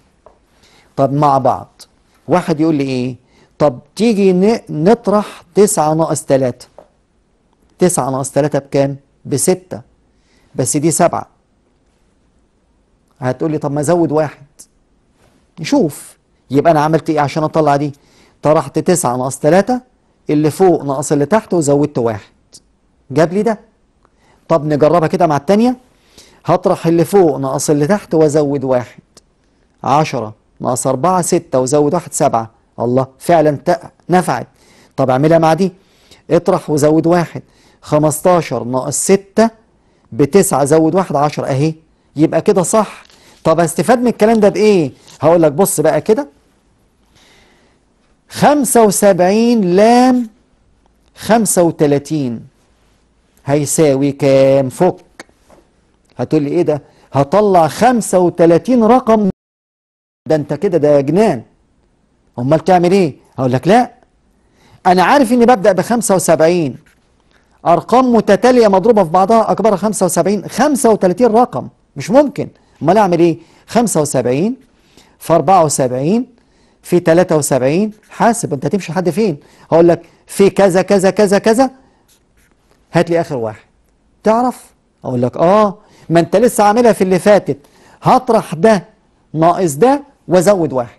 طب مع بعض واحد يقول لي ايه طب تيجي نطرح 9 ناقص 3 9 ناقص 3 بكام؟ بستة بس دي سبعة هتقولي طب ما ازود واحد نشوف يبقى انا عملت ايه عشان اطلع دي طرحت تسعة ناقص تلاتة اللي فوق ناقص اللي تحت وزودت واحد جاب لي ده طب نجربها كده مع التانية هطرح اللي فوق ناقص اللي تحت وازود واحد عشرة ناقص أربعة ستة وزود واحد سبعة الله فعلا نفعت طب اعملها مع دي اطرح وزود واحد 15 ناقص 6 ب 9 زود واحد 10 اهي يبقى كده صح طب استفاد من الكلام ده بايه هقول لك بص بقى كده 75 لام 35 هيساوي كام فك هتقول لي ايه ده هطلع 35 رقم ده انت كده ده جنان امال تعمل ايه هقول لك لا انا عارف اني ببدا ب 75 ارقام متتاليه مضروبه في بعضها اكبرها 75 35 رقم مش ممكن امال اعمل ايه 75 في 74 في 73 حاسب انت هتمشي لحد فين هقول لك في كذا كذا كذا كذا هات لي اخر واحد تعرف اقول لك اه ما انت لسه عاملها في اللي فاتت هطرح ده ناقص ده وازود واحد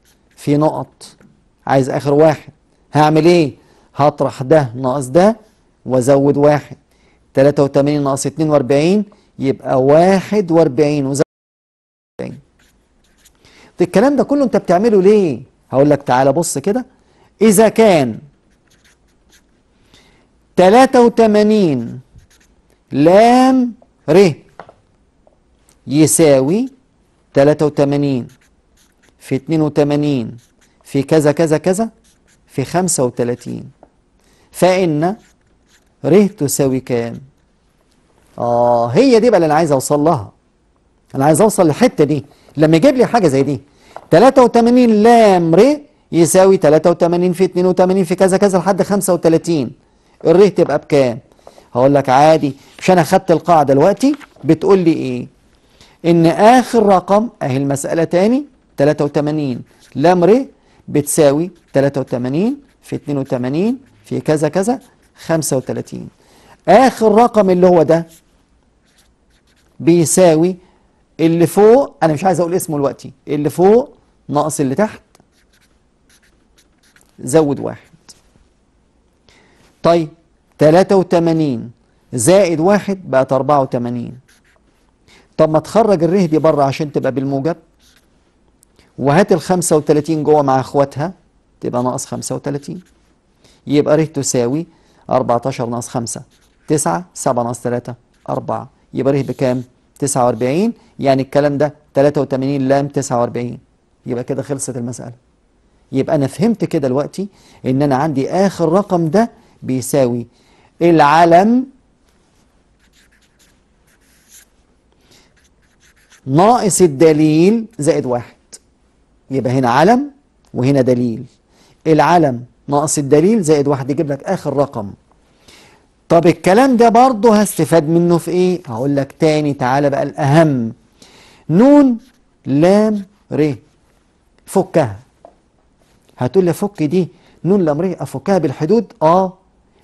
في نقط عايز آخر واحد هعمل إيه؟ هطرح ده ناقص ده وأزود واحد 83 ناقص 42 يبقى 41 وزود طيب الكلام ده كله أنت بتعمله ليه؟ هقول لك تعالى بص كده إذا كان 83 لام ر يساوي 83 في 82 في كذا كذا كذا في 35 فإن ر تساوي كام؟ آه هي دي بقى اللي أنا عايز أوصل لها أنا عايز أوصل للحتة دي لما يجيب لي حاجة زي دي 83 لام ر يساوي 83 في 82 في كذا كذا لحد 35 الر تبقى بكام؟ هقول لك عادي مش أنا أخدت القاعدة دلوقتي بتقول لي إيه؟ إن آخر رقم أهي المسألة تاني 83 لام ر بتساوي 83 في 82 في كذا كذا 35 آخر رقم اللي هو ده بيساوي اللي فوق أنا مش عايز أقول اسمه دلوقتي اللي فوق ناقص اللي تحت زود واحد طيب 83 زائد واحد بقت 84 طب ما تخرج الره دي بره عشان تبقى بالموجب وهات ال 35 جوه مع اخواتها تبقى ناقص 35 يبقى ريت تساوي 14 ناقص 5 9 7 ناقص 3 4 يبقى ريت بكام؟ 49 يعني الكلام ده 83 لام 49 يبقى كده خلصت المسألة يبقى أنا فهمت كده دلوقتي إن أنا عندي آخر رقم ده بيساوي العلم ناقص الدليل زائد واحد يبقى هنا علم وهنا دليل العلم ناقص الدليل زائد واحد يجيب لك آخر رقم طب الكلام ده برضه هستفاد منه في ايه؟ هقول لك تاني تعالى بقى الأهم نون لام ر فكها هتقول لي فك دي نون لام ر أفكها بالحدود؟ آه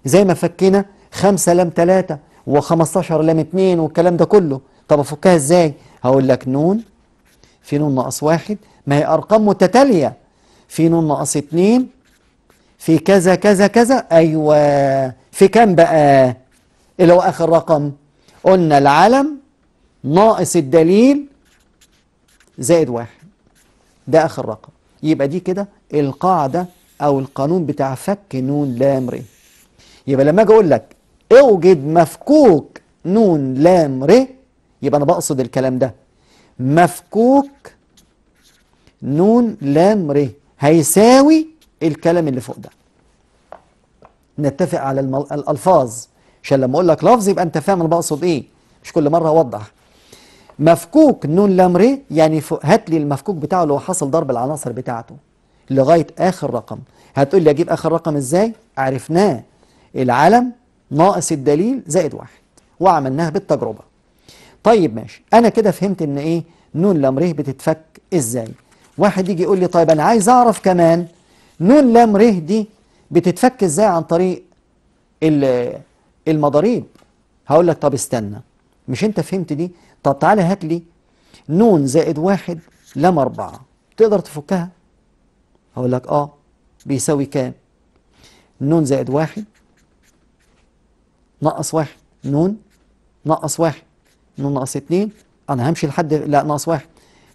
زي ما فكينا 5 لام 3 و15 لام 2 والكلام ده كله طب أفكها إزاي؟ هقول لك نون في نون ناقص واحد ما هي أرقام متتالية في نون ناقص 2 في كذا كذا كذا أيوة في كام بقى اللي هو آخر رقم قلنا العلم ناقص الدليل زائد واحد ده آخر رقم يبقى دي كده القاعدة أو القانون بتاع فك نون لام ر يبقى لما أجي أقول لك اوجد مفكوك نون لام ر يبقى أنا بقصد الكلام ده مفكوك نون لام ر هيساوي الكلام اللي فوق ده نتفق على المل... الألفاظ عشان لما أقول لك لفظ يبقى أنت فاهم أنا بقصد إيه مش كل مرة أوضح مفكوك نون لام ر يعني ف... هات لي المفكوك بتاعه اللي هو حاصل ضرب العناصر بتاعته لغاية آخر رقم هتقول لي أجيب آخر رقم إزاي عرفناه العلم ناقص الدليل زائد واحد وعملناها بالتجربة طيب ماشي أنا كده فهمت إن إيه نون لام ر بتتفك إزاي واحد يجي يقول لي طيب أنا عايز أعرف كمان نون لام ره دي بتتفك إزاي عن طريق المضاريب هقول لك طب استنى مش أنت فهمت دي طب تعالى هات لي نون زائد واحد لام أربعة تقدر تفكها هقول لك آه بيساوي كام نون زائد واحد نقص واحد نون نقص واحد نون ناقص اتنين انا همشي لحد لا ناقص واحد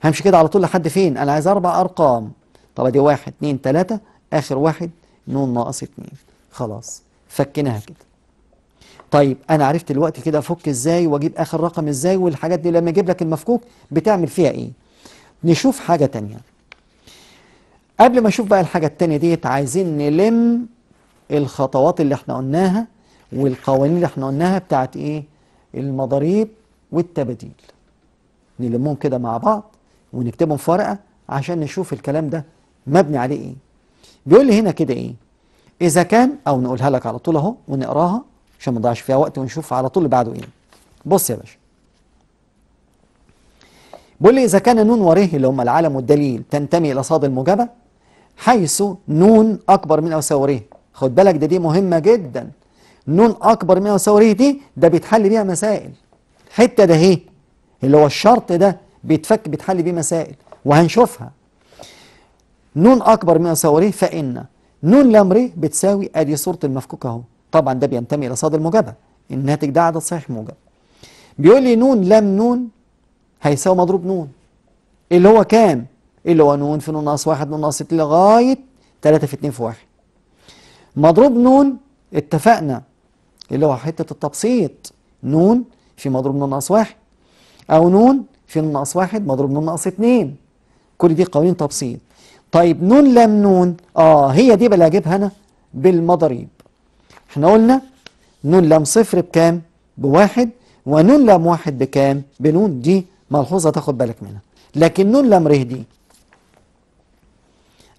همشي كده على طول لحد فين انا عايز اربع ارقام طب ادي واحد اتنين تلاتة اخر واحد نون ناقص اتنين خلاص فكناها كده طيب انا عرفت الوقت كده افك ازاي واجيب اخر رقم ازاي والحاجات دي لما اجيب لك المفكوك بتعمل فيها ايه نشوف حاجه تانية قبل ما اشوف بقى الحاجه التانية ديت عايزين نلم الخطوات اللي احنا قلناها والقوانين اللي احنا قلناها بتاعت ايه المضاريب والتباديل نلمهم كده مع بعض ونكتبهم في ورقه عشان نشوف الكلام ده مبني عليه ايه بيقول لي هنا كده ايه اذا كان او نقولها لك على طول اهو ونقراها عشان ما نضيعش فيها وقت ونشوف على طول اللي بعده ايه بص يا باشا بيقول لي اذا كان نون وره اللي هم العالم والدليل تنتمي الى صاد الموجبه حيث نون اكبر من او يساوي خد بالك ده دي مهمه جدا نون اكبر من او يساوي دي ده بيتحل بيها مسائل حته ده ايه اللي هو الشرط ده بيتفك بيتحل بيه مسائل وهنشوفها نون أكبر من صوره فإن نون لامري بتساوي أدي صورة المفكوك أهو طبعا ده بينتمي إلى صاد الموجبة الناتج ده عدد صحيح موجب بيقول لي نون لام نون هيساوي مضروب نون اللي هو كام؟ اللي هو نون في نون ناقص واحد نون ناقص اتنين لغاية تلاتة في اتنين في واحد مضروب نون اتفقنا اللي هو حتة التبسيط نون في مضروب نون ناقص واحد أو نون في ناقص واحد مضروب نون ناقص اتنين كل دي قوانين تبسيط طيب نون لام نون اه هي دي بقى اجيبها انا بالمضاريب احنا قلنا نون لام صفر بكام بواحد ونون لام واحد بكام بنون دي ملحوظه تاخد بالك منها لكن نون لام ر دي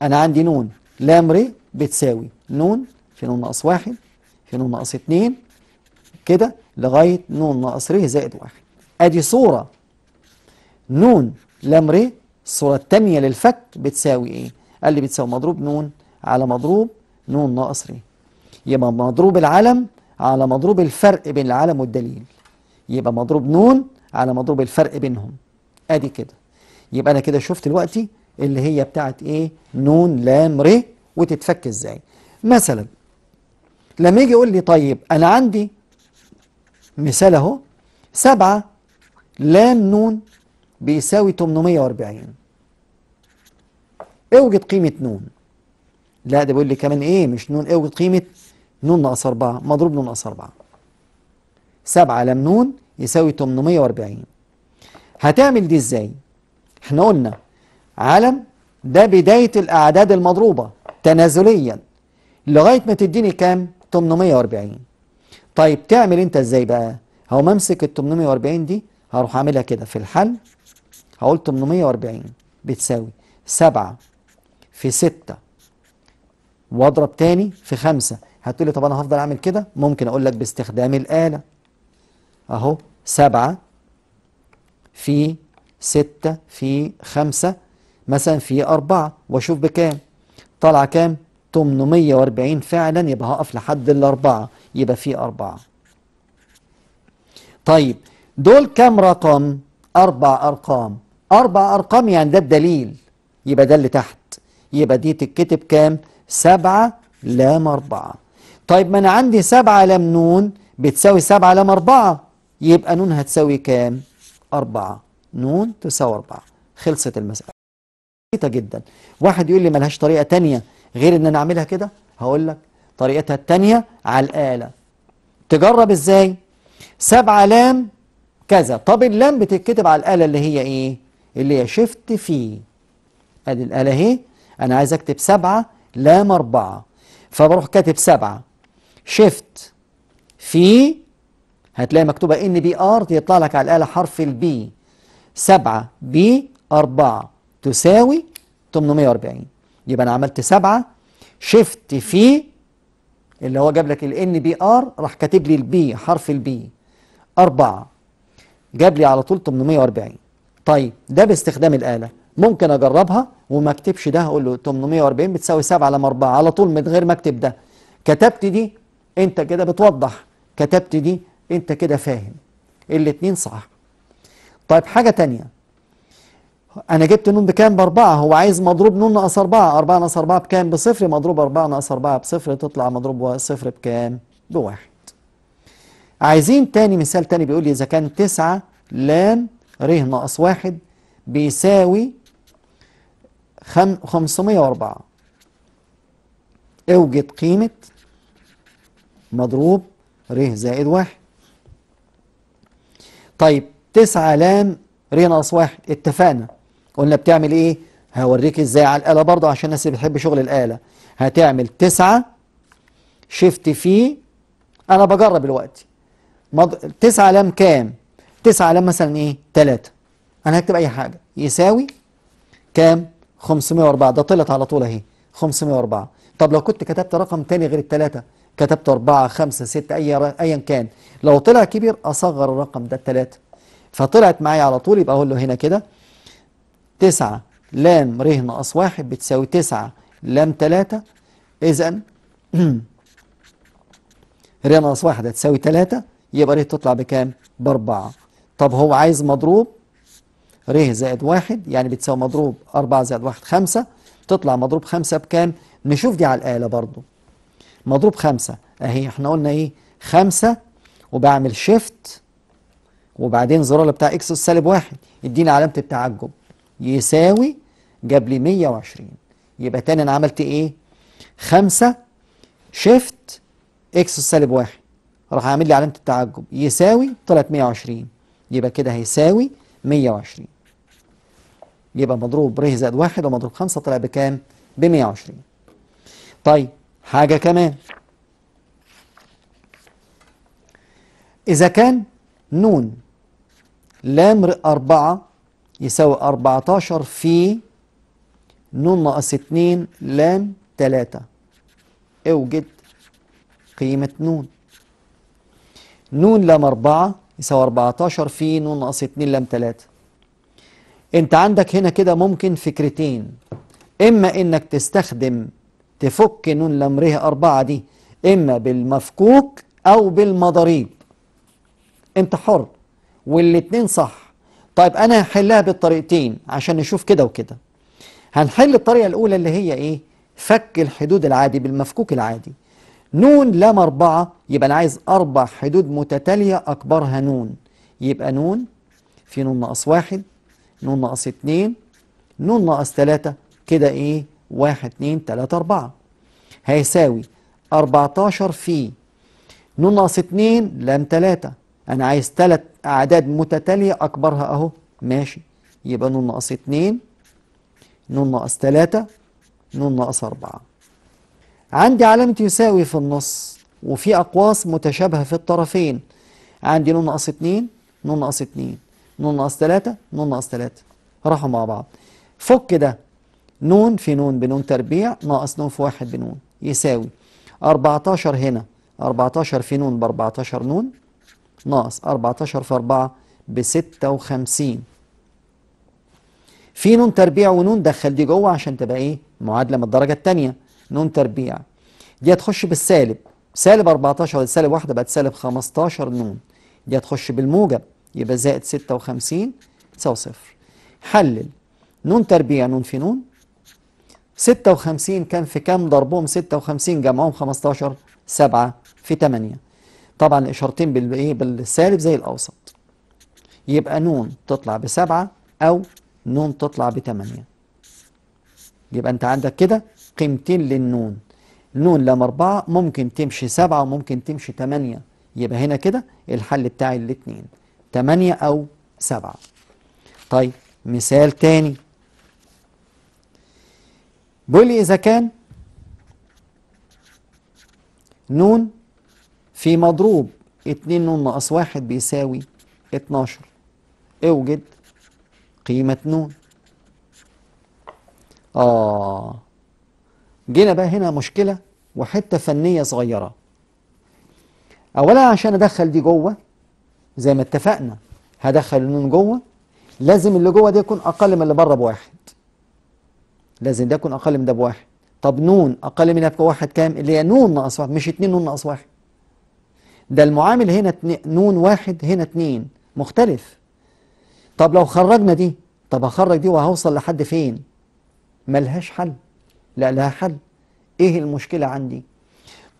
انا عندي نون لام ر بتساوي نون في نون ناقص واحد في نون ناقص اتنين كده لغايه نون ناقص ر زائد واحد ادي صوره نون لام ر الصورة التانية للفك بتساوي ايه؟ قال لي بتساوي مضروب نون على مضروب نون ناقص ر يبقى مضروب العلم على مضروب الفرق بين العلم والدليل يبقى مضروب نون على مضروب الفرق بينهم ادي كده يبقى انا كده شفت دلوقتي اللي هي بتاعت ايه نون لام ر وتتفك ازاي مثلا لما يجي يقول لي طيب انا عندي مثال اهو سبعة لام نون بيساوي 840 اوجد قيمة ن لا ده بيقول لي كمان ايه مش ن اوجد قيمة ن ناقص 4 مضروب ن ناقص 4 7 لم ن يساوي 840 هتعمل دي ازاي احنا قلنا علم ده بداية الأعداد المضروبة تنازليا لغاية ما تديني كام 840 طيب تعمل انت ازاي بقى هو ممسك ال 840 دي هروح عاملها كده في الحل هقول 840 بتساوي 7 في 6 واضرب تاني في 5 هتقولي طب انا هفضل اعمل كده ممكن اقول لك باستخدام الآلة اهو 7 في 6 في 5 مثلا في 4 واشوف بكام طالعه كام 840 فعلا يبقى هقف لحد الأربعة يبقى في أربعة طيب دول كام رقم أربع أرقام أربع أرقام يعني ده الدليل يبقى ده اللي تحت يبقى دي تتكتب كام سبعة لام أربعة طيب ما أنا عندي سبعة لام نون بتساوي سبعة لام أربعة يبقى نون هتساوي كام أربعة نون تساوي أربعة خلصت المسألة بسيطة جدا واحد يقول لي ملهاش طريقة تانية غير إن أنا أعملها كده هقول لك طريقتها التانية على الآلة تجرب إزاي سبعة لام كذا طب اللام بتتكتب على الآلة اللي هي إيه؟ اللي هي شيفت في أدي الآلة أهي أنا عايز أكتب سبعة لام أربعة فبروح كاتب سبعة شيفت في هتلاقي مكتوبة إن بي آر يطلع لك على الآلة حرف البي سبعة بي أربعة تساوي 840 يبقى أنا عملت سبعة شيفت في اللي هو جاب لك ال ان بي ار راح كاتب لي البي حرف البي أربعة جاب لي على طول 840 طيب ده باستخدام الآلة ممكن أجربها وما اكتبش ده أقول له 840 بتساوي 7 على 4 على طول من غير ما أكتب ده كتبت دي أنت كده بتوضح كتبت دي أنت كده فاهم الاثنين صح طيب حاجة تانية أنا جبت نون بكام بأربعة هو عايز مضروب نون ناقص أربعة أربعة ناقص أربعة بكام بصفر مضروب أربعة ناقص أربعة بصفر تطلع مضروب صفر بكام بواحد عايزين تاني مثال تاني بيقول لي إذا كان تسعة لام ر ناقص واحد بيساوي خم... 504 اوجد قيمة مضروب ر زائد واحد طيب تسعة لام ر ناقص واحد اتفقنا قلنا بتعمل ايه هوريك ازاي على الآلة برضو عشان الناس اللي بتحب شغل الآلة هتعمل تسعة شيفت فيه أنا بجرب دلوقتي مض... 9 لام كام 9 لام مثلا ايه 3 انا هكتب اي حاجه يساوي كام 504 ده طلعت على طول اهي 504 طب لو كنت كتبت رقم تاني غير التلاتة كتبت 4 5 6 اي ايا كان لو طلع كبير اصغر الرقم ده التلاتة فطلعت معايا على طول يبقى اقول له هنا كده 9 لام ر ناقص 1 بتساوي 9 لام 3 اذا ر ناقص 1 هتساوي 3 يبقى ريه تطلع بكام؟ بأربعة طب هو عايز مضروب ر زائد واحد يعني بتساوي مضروب أربعة زائد واحد خمسة تطلع مضروب خمسة بكام؟ نشوف دي على الآلة برضو مضروب خمسة أهي احنا قلنا إيه؟ خمسة وبعمل شيفت وبعدين زرار بتاع إكس سالب واحد يديني علامة التعجب يساوي جاب لي 120 يبقى تاني أنا عملت إيه؟ خمسة شيفت إكس سالب واحد راح عامل لي علامة التعجب يساوي طلعت 120 يبقى كده هيساوي 120 يبقى مضروب ر زائد واحد ومضروب خمسة طلع بكام؟ ب 120 طيب حاجة كمان إذا كان نون لام 4 يساوي 14 في نون ناقص 2 لام 3 اوجد قيمة نون نون لام 4 يساوي 14 في نون ناقص 2 لام 3 انت عندك هنا كده ممكن فكرتين اما انك تستخدم تفك نون لام ر 4 دي اما بالمفكوك او بالمضاريب انت حر والاثنين صح طيب انا هحلها بالطريقتين عشان نشوف كده وكده هنحل الطريقه الاولى اللي هي ايه فك الحدود العادي بالمفكوك العادي نون لام أربعة يبقى أنا عايز أربع حدود متتالية أكبرها نون يبقى نون في نون ناقص واحد نون ناقص اتنين نون ناقص تلاتة كده إيه واحد اتنين تلاتة أربعة هيساوي 14 في نون ناقص اتنين لام تلاتة أنا عايز تلات أعداد متتالية أكبرها أهو ماشي يبقى نون ناقص اتنين نون ناقص تلاتة نون ناقص أربعة عندي علامة يساوي في النص وفي أقواس متشابهة في الطرفين عندي نون ناقص 2 نون ناقص 2 نون ناقص 3 نون ناقص 3 راحوا مع بعض فك ده نون في نون بنون تربيع ناقص نون في واحد بنون يساوي 14 هنا 14 في نون ب 14 نون ناقص 14 في 4 ب 56 في نون تربيع ونون دخل دي جوه عشان تبقى ايه معادله من الدرجه الثانيه نون تربيع دي هتخش بالسالب سالب 14 سالب واحدة بقت سالب 15 نون دي هتخش بالموجب يبقى زائد 56 تساوي صفر حلل نون تربيع نون في نون 56 كان في كام ضربهم 56 جمعهم 15 7 في 8 طبعا الاشارتين بالايه بالسالب زي الاوسط يبقى نون تطلع بسبعة او نون تطلع بثمانية يبقى انت عندك كده قيمتين للنون نون لام أربعة ممكن تمشي سبعة وممكن تمشي تمانية يبقى هنا كده الحل بتاعي الاتنين تمانية أو سبعة طيب مثال تاني بيقول لي إذا كان نون في مضروب اتنين نون ناقص واحد بيساوي اتناشر اوجد قيمة نون آه جينا بقى هنا مشكلة وحتة فنية صغيرة أولا عشان أدخل دي جوه زي ما اتفقنا هدخل النون جوه لازم اللي جوه ده يكون أقل من اللي بره بواحد لازم ده يكون أقل من ده بواحد طب نون أقل منها بواحد كام؟ اللي هي نون ناقص واحد مش اتنين نون ناقص واحد ده المعامل هنا نون واحد هنا اتنين مختلف طب لو خرجنا دي طب هخرج دي وهوصل لحد فين؟ ملهاش حل لا لها حل ايه المشكلة عندي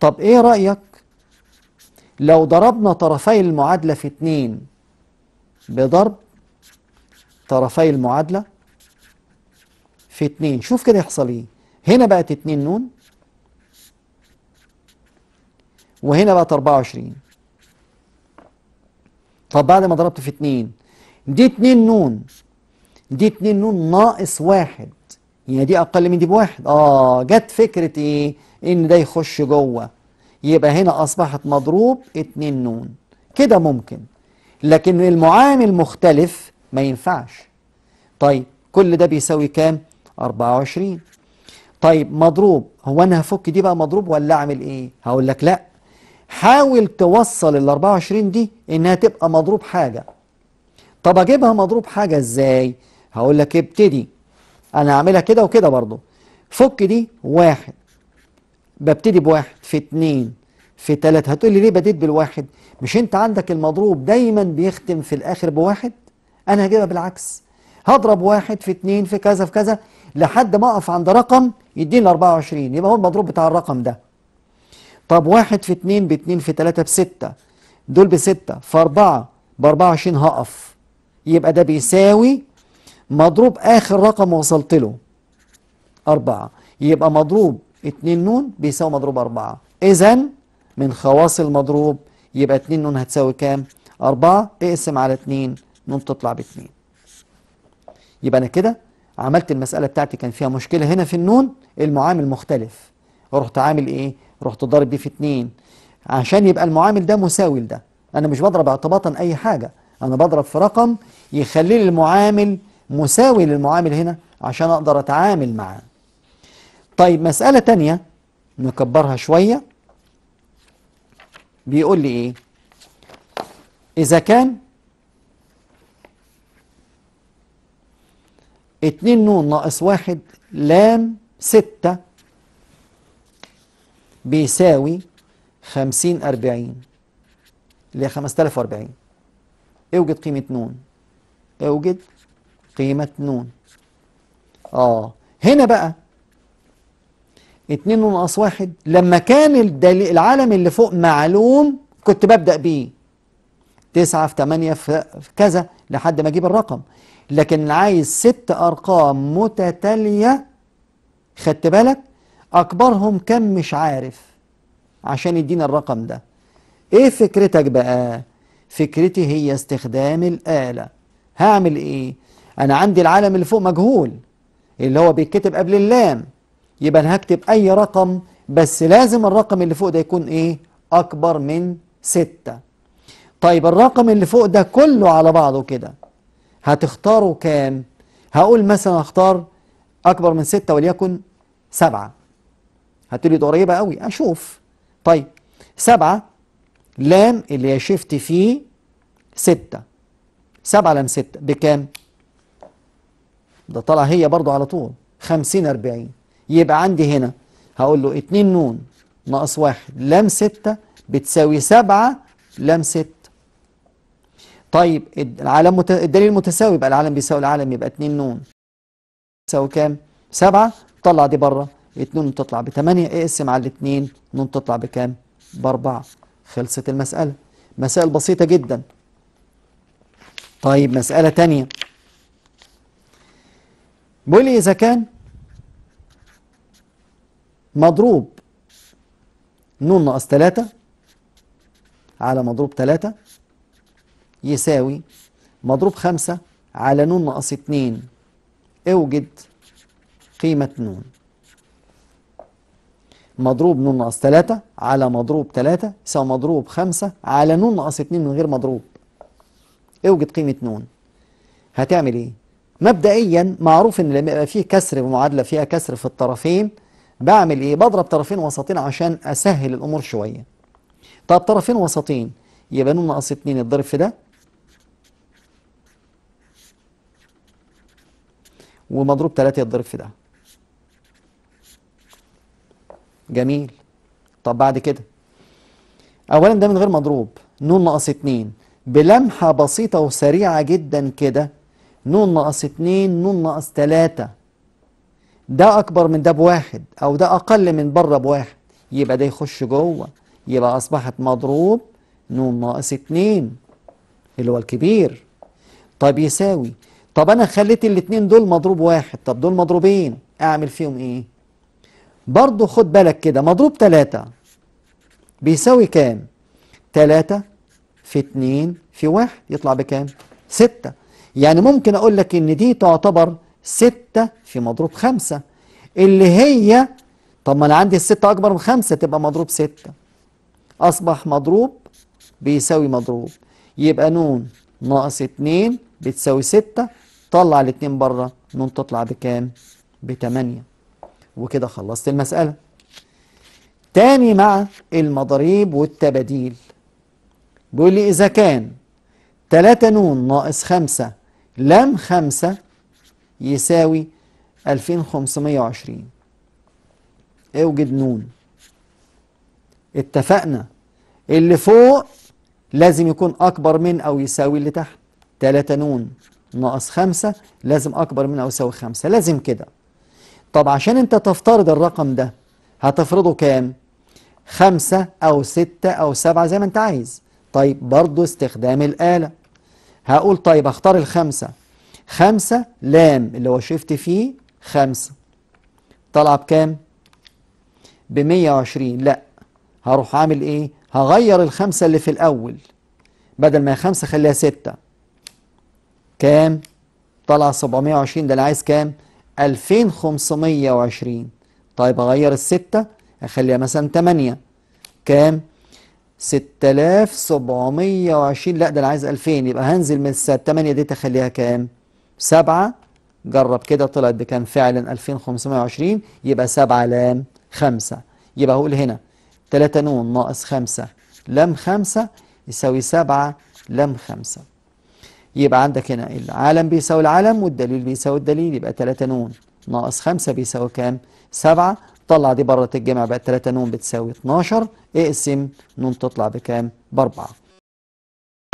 طب ايه رأيك لو ضربنا طرفي المعادلة في اتنين بضرب طرفي المعادلة في اتنين شوف كده يحصل ايه هنا بقت اتنين نون وهنا بقت 24 طب بعد ما ضربت في اتنين دي اتنين نون دي اتنين نون ناقص واحد هي يعني دي أقل من دي بواحد آه جت فكرة إيه؟ إن ده يخش جوه يبقى هنا أصبحت مضروب اتنين نون كده ممكن لكن المعامل مختلف ما ينفعش طيب كل ده بيساوي كام؟ 24 طيب مضروب هو أنا هفك دي بقى مضروب ولا أعمل إيه؟ هقول لك لأ حاول توصل ال 24 دي إنها تبقى مضروب حاجة طب أجيبها مضروب حاجة إزاي؟ هقول لك ابتدي انا هعملها كده وكده برضو فك دي واحد ببتدي بواحد في اتنين في تلاتة هتقول لي ليه بديت بالواحد مش انت عندك المضروب دايما بيختم في الاخر بواحد انا هجيبها بالعكس هضرب واحد في اتنين في كذا في كذا لحد ما اقف عند رقم يديني 24 يبقى هو المضروب بتاع الرقم ده طب واحد في اتنين باتنين في تلاتة بستة دول بستة في اربعة باربعة وعشرين هقف يبقى ده بيساوي مضروب آخر رقم وصلت له أربعة يبقى مضروب 2 نون بيساوي مضروب أربعة إذا من خواص المضروب يبقى 2 نون هتساوي كام؟ أربعة اقسم على 2 نون تطلع ب 2 يبقى أنا كده عملت المسألة بتاعتي كان فيها مشكلة هنا في النون المعامل مختلف رحت عامل إيه؟ رحت ضارب بيه في 2 عشان يبقى المعامل ده مساوي لده أنا مش بضرب اعتباطا أي حاجة أنا بضرب في رقم يخلي لي المعامل مساوي للمعامل هنا عشان أقدر أتعامل معاه طيب مسألة تانية نكبرها شوية بيقول لي إيه إذا كان 2 نون ناقص 1 لام 6 بيساوي 50 40 اللي هي 5040 اوجد قيمة نون اوجد قيمة ن آه هنا بقى 2 ناقص 1 لما كان الدليل العالم اللي فوق معلوم كنت ببدأ بيه تسعة في 8 في كذا لحد ما اجيب الرقم لكن عايز ست أرقام متتالية خدت بالك أكبرهم كم مش عارف عشان يدينا الرقم ده إيه فكرتك بقى؟ فكرتي هي استخدام الآلة هعمل إيه؟ أنا عندي العالم اللي فوق مجهول اللي هو بيتكتب قبل اللام يبقى أنا هكتب أي رقم بس لازم الرقم اللي فوق ده يكون إيه أكبر من ستة طيب الرقم اللي فوق ده كله على بعضه كده هتختاره كام هقول مثلا اختار أكبر من ستة وليكن سبعة هتقولي ده قريبة قوي أشوف طيب سبعة لام اللي هي شفت فيه ستة سبعة لام ستة بكام؟ ده طلع هي برضه على طول 50 40 يبقى عندي هنا هقول له 2 نون ناقص 1 لام 6 بتساوي 7 لام 6 طيب العالم مت... الدليل متساوي يبقى العالم بيساوي العالم يبقى 2 نون تساوي كام؟ 7 طلع دي بره 2 تطلع ب 8 اقسم على 2 نون تطلع بكام؟ ب 4 خلصت المسألة مسائل بسيطة جدا طيب مسألة ثانية بيقول لي إذا كان مضروب ن ناقص 3 على مضروب 3 يساوي مضروب 5 على ن ناقص 2 اوجد قيمة ن مضروب ن ناقص 3 على مضروب 3 يساوي مضروب 5 على ن ناقص 2 من غير مضروب اوجد قيمة ن هتعمل ايه؟ مبدئيا معروف ان لما يبقى فيه كسر بمعادله فيها كسر في الطرفين بعمل ايه بضرب طرفين وسطين عشان اسهل الامور شويه طب طرفين وسطين يبقى نون ناقص 2 يتضرب في ده ومضروب 3 يتضرب في ده جميل طب بعد كده اولا ده من غير مضروب نون ناقص 2 بلمحه بسيطه وسريعه جدا كده نون ناقص اتنين نون ناقص تلاتة ده أكبر من ده بواحد أو ده أقل من بره بواحد يبقى ده يخش جوه يبقى أصبحت مضروب نون ناقص اتنين اللي هو الكبير طب يساوي طب أنا خليت الاتنين دول مضروب واحد طب دول مضروبين أعمل فيهم إيه؟ برضو خد بالك كده مضروب تلاتة بيساوي كام؟ تلاتة في اتنين في واحد يطلع بكام؟ ستة يعني ممكن أقول لك إن دي تعتبر ستة في مضروب خمسة اللي هي طب ما أنا عندي الستة أكبر من خمسة تبقى مضروب ستة أصبح مضروب بيساوي مضروب يبقى نون ناقص اتنين بتساوي ستة طلع الاتنين بره نون تطلع بكام؟ بتمانية وكده خلصت المسألة تاني مع المضاريب والتباديل بيقول لي إذا كان 3 نون ناقص 5 لام خمسة يساوي 2520 اوجد نون اتفقنا اللي فوق لازم يكون أكبر من أو يساوي اللي تحت تلاتة نون ناقص 5 لازم أكبر من أو يساوي 5 لازم كده طب عشان أنت تفترض الرقم ده هتفرضه كام؟ 5 أو 6 أو 7 زي ما أنت عايز طيب برضه استخدام الآلة هقول طيب اختار الخمسة خمسة لام اللي هو شفت فيه خمسة طالعة بكام؟ ب 120 لا هروح عامل ايه؟ هغير الخمسة اللي في الأول بدل ما هي خمسة خليها ستة كام؟ طلع 720 ده أنا عايز كام؟ 2520 طيب أغير الستة أخليها مثلا 8 كام؟ 6720 لا ده انا عايز 2000 يبقى هنزل من 8 دي تخليها كام 7 جرب كده طلعت بكام فعلا 2520 يبقى 7 لام 5 يبقى هقول هنا 3 نون ناقص 5 لام 5 يساوي 7 لام 5 يبقى عندك هنا العالم بيساوي العالم والدليل بيساوي الدليل يبقى 3 نون ناقص 5 بيساوي كام 7 طلع دي بره الجمع بقت 3 ن بتساوي 12 اقسم ن تطلع بكام باربعة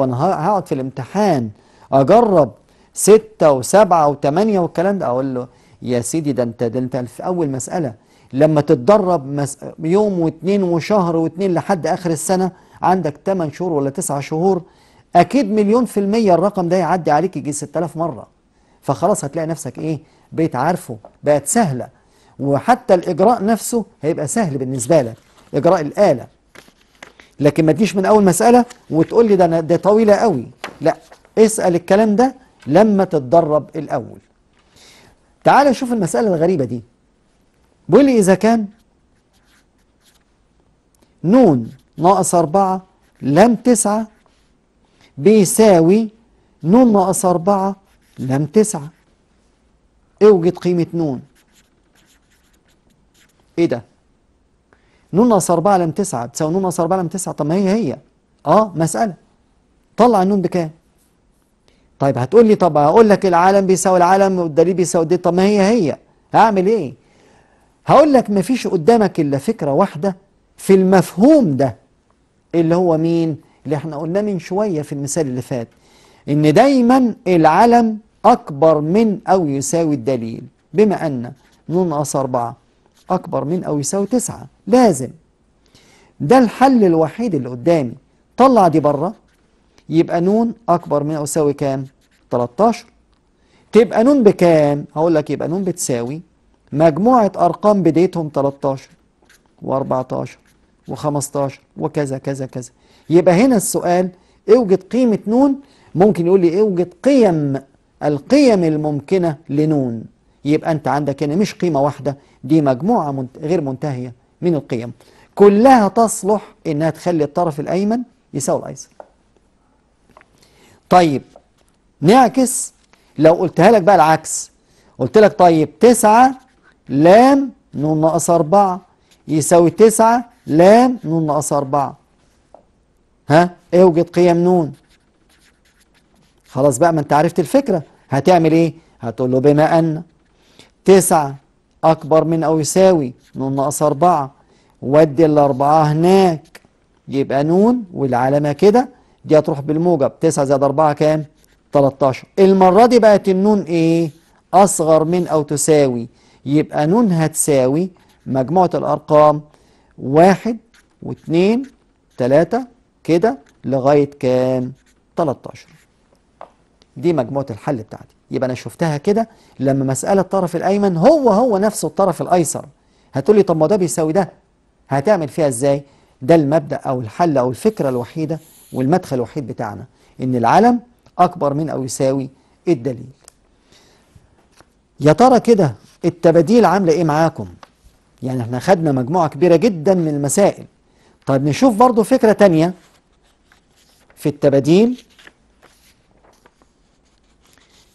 وانا هقعد في الامتحان اجرب ستة وسبعة وثمانية والكلام ده اقول له يا سيدي ده انت ده انت في اول مسألة لما تتدرب مس... يوم واثنين وشهر واثنين لحد اخر السنة عندك 8 شهور ولا 9 شهور اكيد مليون في المية الرقم ده يعدي عليك يجي 6000 مرة فخلاص هتلاقي نفسك ايه بقيت عارفه بقت سهله وحتى الإجراء نفسه هيبقى سهل بالنسبة لك إجراء الآلة لكن ما تجيش من أول مسألة وتقول لي ده ده طويلة قوي لا اسأل الكلام ده لما تتدرب الأول تعال شوف المسألة الغريبة دي بيقول لي إذا كان نون ناقص أربعة لم تسعة بيساوي نون ناقص أربعة لم تسعة اوجد قيمة نون ايه ده نون ناقص 4 على 9 بتساوي نون ناقص 4 على 9 طب ما هي هي اه مساله طلع النون بكام طيب هتقول لي طب هقول لك العالم بيساوي العالم والدليل بيساوي الدليل طب ما هي هي هعمل ايه هقول لك ما فيش قدامك الا فكره واحده في المفهوم ده اللي هو مين اللي احنا قلناه من شويه في المثال اللي فات ان دايما العلم اكبر من او يساوي الدليل بما ان نون ناقص 4 أكبر من أو يساوي تسعة لازم ده الحل الوحيد اللي قدامي طلع دي بره يبقى نون أكبر من أو يساوي كام؟ 13 تبقى نون بكام؟ هقول لك يبقى نون بتساوي مجموعة أرقام بدايتهم 13 و14 و15 وكذا كذا كذا يبقى هنا السؤال اوجد قيمة نون ممكن يقول لي اوجد قيم القيم الممكنة لنون يبقى أنت عندك هنا مش قيمة واحدة دي مجموعة منت غير منتهية من القيم كلها تصلح إنها تخلي الطرف الأيمن يساوي الأيسر طيب نعكس لو قلتها لك بقى العكس قلت لك طيب تسعة لام نون ناقص أربعة يساوي تسعة لام نون ناقص أربعة ها اوجد قيم نون خلاص بقى ما انت عرفت الفكرة هتعمل ايه هتقول له بما أن تسعة أكبر من أو يساوي نون ناقص أربعة ودي الأربعة هناك يبقى نون والعلامة كده دي هتروح بالموجب تسعة زائد أربعة كام؟ 13 المرة دي بقت النون إيه؟ أصغر من أو تساوي يبقى نون هتساوي مجموعة الأرقام واحد واثنين تلاتة كده لغاية كام؟ 13 دي مجموعة الحل بتاعتي يبقى أنا شفتها كده لما مسألة الطرف الأيمن هو هو نفسه الطرف الأيسر هتقولي طب ما ده بيساوي ده هتعمل فيها إزاي ده المبدأ أو الحل أو الفكرة الوحيدة والمدخل الوحيد بتاعنا إن العلم أكبر من أو يساوي الدليل يا ترى كده التباديل عاملة إيه معاكم يعني احنا خدنا مجموعة كبيرة جدا من المسائل طب نشوف برضو فكرة تانية في التباديل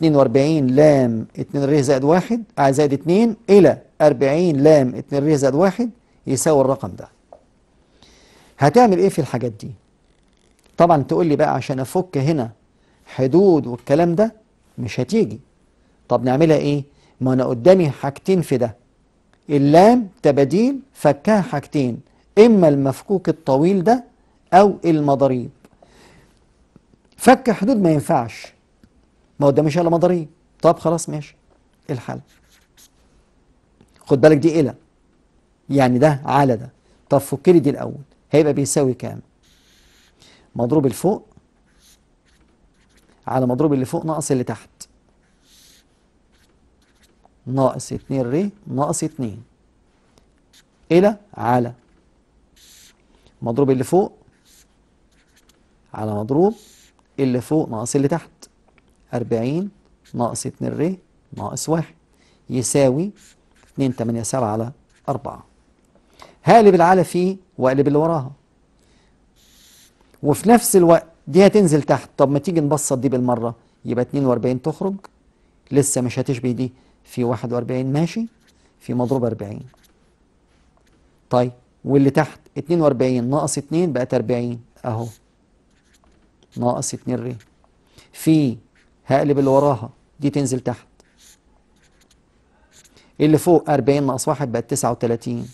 42 لام 2 ر زائد 1 آه، زائد 2 إلى 40 لام 2 ر زائد 1 يساوي الرقم ده هتعمل إيه في الحاجات دي طبعا تقول لي بقى عشان أفك هنا حدود والكلام ده مش هتيجي طب نعملها إيه ما أنا قدامي حاجتين في ده اللام تباديل فكها حاجتين إما المفكوك الطويل ده أو المضاريب فك حدود ما ينفعش ما هو ان شاء الله مضاريه طب خلاص ماشي ايه الحل خد بالك دي إلى يعني ده على ده طب فك لي دي الاول هيبقى بيساوي كام مضروب فوق على مضروب اللي فوق ناقص اللي تحت ناقص 2 ر ناقص 2 إلى على مضروب اللي فوق على مضروب اللي فوق ناقص اللي تحت 40 ناقص 2 ر ناقص 1 يساوي 2 8 7 على 4 هقلب العلى فيه واقلب اللي وراها وفي نفس الوقت دي هتنزل تحت طب ما تيجي نبسط دي بالمرة يبقى 42 تخرج لسه مش هتشبه دي في 41 ماشي في مضروب 40 طيب واللي تحت 42 ناقص 2 بقت 40 اهو ناقص 2 ر في هقلب اللي وراها دي تنزل تحت اللي فوق 40 ناقص 1 بقت 39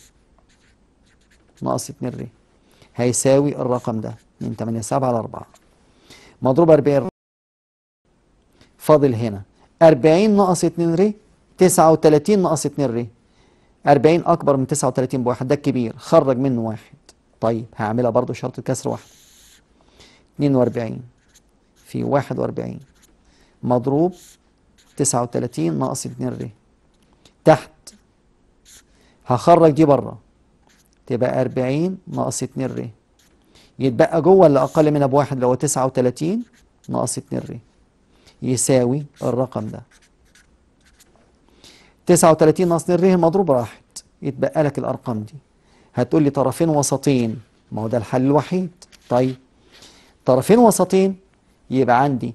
ناقص 2 ري هيساوي الرقم ده من 8 7 على 4 مضروب 40 فاضل هنا 40 ناقص 2 ري 39 ناقص 2 ري 40 اكبر من 39 بواحد ده الكبير خرج منه واحد طيب هعملها برضه شرط الكسر واحد 42 في 41 مضروب 39 ناقص 2 ر تحت هخرج دي بره تبقى 40 ناقص 2 ر يتبقى جوه اللي اقل منها بواحد اللي هو 39 ناقص 2 ر يساوي الرقم ده 39 ناقص 2 ر مضروب راحت يتبقى لك الارقام دي هتقول لي طرفين وسطين ما هو ده الحل الوحيد طيب طرفين وسطين يبقى عندي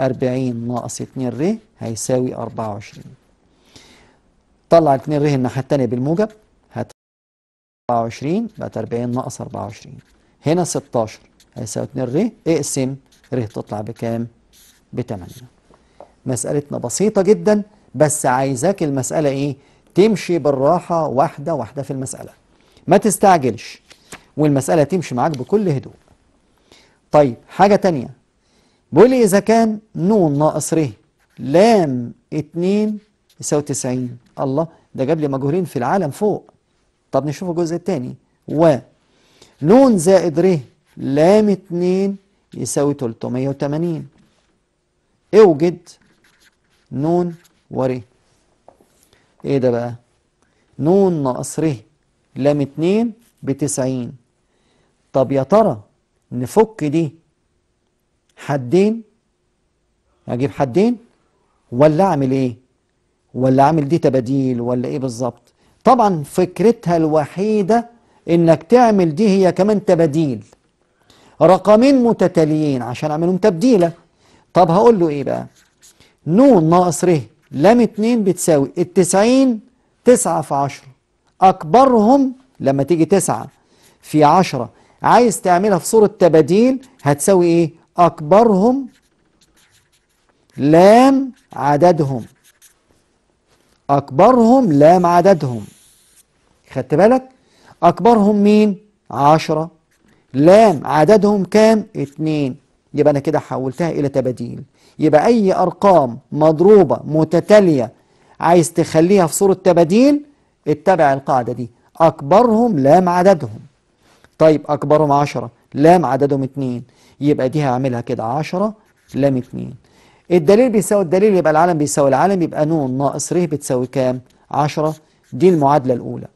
40 ناقص 2 ر هيساوي 24 طلع 2 ر الناحية التانية بالموجب هات 24 بقت 40 ناقص 24 هنا 16 هيساوي 2 ر اقسم ر تطلع بكام؟ ب 8 مسألتنا بسيطة جدا بس عايزاك المسألة ايه؟ تمشي بالراحة واحدة واحدة في المسألة ما تستعجلش والمسألة تمشي معاك بكل هدوء طيب حاجة تانية بيقول لي إذا كان نون ناقص ر لام 2 يساوي 90 الله ده جاب لي مجهولين في العالم فوق طب نشوف الجزء الثاني و نون زائد ر لام 2 يساوي 380 اوجد نون ور ايه ده بقى نون ناقص ر لام 2 ب 90 طب يا ترى نفك دي حدين اجيب حدين ولا اعمل ايه ولا اعمل دي تباديل ولا ايه بالظبط طبعا فكرتها الوحيده انك تعمل دي هي كمان تباديل رقمين متتاليين عشان اعملهم تبديله طب هقول له ايه بقى ن ناقص ر لام 2 بتساوي ال 90 9 في 10 اكبرهم لما تيجي 9 في 10 عايز تعملها في صوره تباديل هتساوي ايه أكبرهم لام عددهم أكبرهم لام عددهم خدت بالك أكبرهم مين عشرة لام عددهم كام اتنين يبقى أنا كده حولتها إلى تباديل يبقى أي أرقام مضروبة متتالية عايز تخليها في صورة تباديل اتبع القاعدة دي أكبرهم لام عددهم طيب أكبرهم عشرة لام عددهم اتنين يبقى دي هعملها كده 10 لام 2 الدليل بيساوي الدليل يبقى العالم بيساوي العالم يبقى ن ناقص ر بتساوي كام 10 دي المعادلة الأولى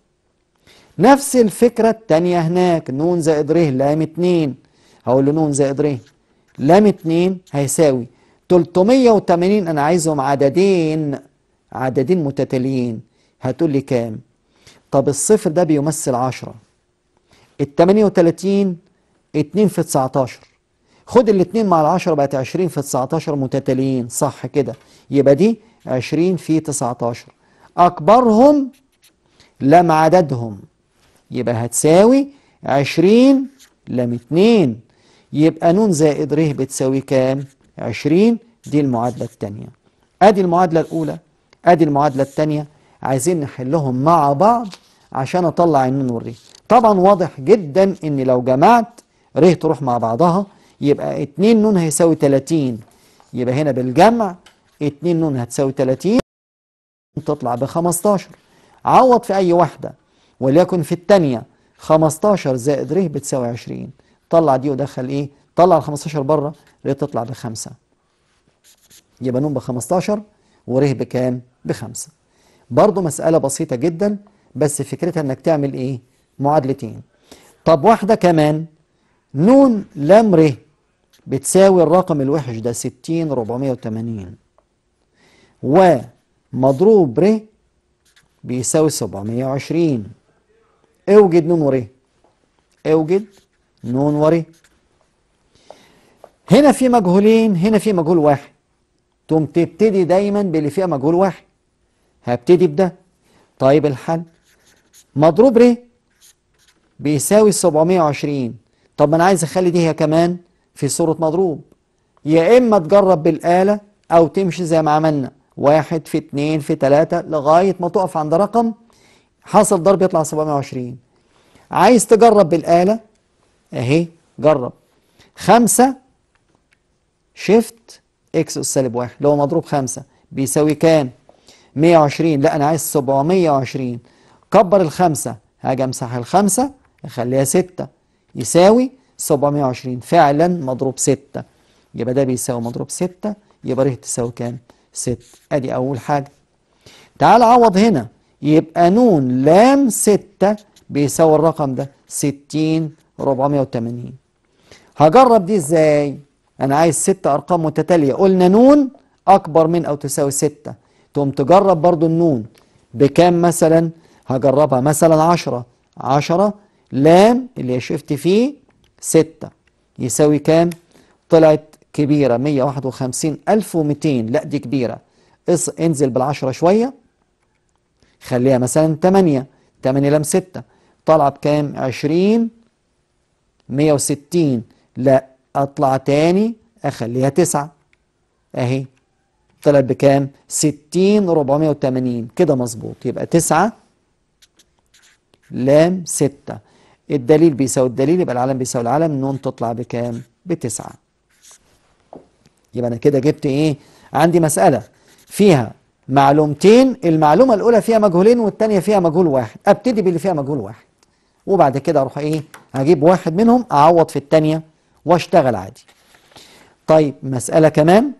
نفس الفكرة الثانيه هناك ن زائد ر لام 2 هقول له ن زائد ر لام 2 هيساوي 380 أنا عايزهم عددين عددين متتاليين هتقول لي كام طب الصفر ده بيمثل 10 ال 38 2 في 19 خد الاثنين مع العشرة بقت 20 في 19 متتاليين صح كده يبقى دي 20 في 19 أكبرهم لم عددهم يبقى هتساوي 20 لم 2 يبقى ن زائد ر بتساوي كام؟ 20 دي المعادلة التانية أدي المعادلة الأولى أدي المعادلة التانية عايزين نحلهم مع بعض عشان أطلع النون والر طبعا واضح جدا إن لو جمعت ر تروح مع بعضها يبقى 2 ن هيساوي 30 يبقى هنا بالجمع 2 ن هتساوي 30 تطلع ب 15 عوض في أي واحدة وليكن في الثانية 15 زائد ر بتساوي 20 طلع دي ودخل إيه؟ طلع ال 15 بره ر تطلع بخمسة يبقى ن ب 15 ر بكام؟ بخمسة برضه مسألة بسيطة جدا بس فكرتها إنك تعمل إيه؟ معادلتين طب واحدة كمان نون لام ره بتساوي الرقم الوحش ده 60 480 ومضروب ر بيساوي 720 اوجد نون وري اوجد نون وري هنا في مجهولين هنا في مجهول واحد تقوم تبتدي دايما باللي فيها مجهول واحد هبتدي بده طيب الحل مضروب ر بيساوي 720 طب انا عايز اخلي دي هي كمان في صورة مضروب يا إما تجرب بالآلة أو تمشي زي ما عملنا واحد في اتنين في تلاتة لغاية ما تقف عند رقم حاصل ضرب يطلع 720 عايز تجرب بالآلة أهي جرب خمسة شيفت إكس أس سالب واحد اللي هو مضروب خمسة بيساوي كام؟ 120 لا أنا عايز 720 كبر الخمسة هاجي أمسح الخمسة أخليها ستة يساوي 720 فعلا مضروب 6 يبقى ده بيساوي مضروب 6 يبقى ر تساوي كام 6 ادي اول حاجه تعال عوض هنا يبقى نون لام 6 بيساوي الرقم ده 60 480 هجرب دي ازاي انا عايز ست ارقام متتاليه قلنا نون اكبر من او تساوي 6 تقوم تجرب برضو النون بكام مثلا هجربها مثلا 10 10 لام اللي هي شفت فيه ستة يساوي كام طلعت كبيرة 151200 لا دي كبيرة انزل بالعشرة شوية خليها مثلا 8 8 لم 6 طالعة بكام 20 160 لا اطلع تاني اخليها 9 اهي طلعت بكام 60 480 كده مظبوط يبقى 9 لام 6 الدليل بيساوي الدليل يبقى العالم بيساوي العالم ن تطلع بكام بتسعة يبقى أنا كده جبت إيه عندي مسألة فيها معلومتين المعلومة الأولى فيها مجهولين والتانية فيها مجهول واحد أبتدي باللي فيها مجهول واحد وبعد كده أروح إيه اجيب واحد منهم أعوض في التانية واشتغل عادي طيب مسألة كمان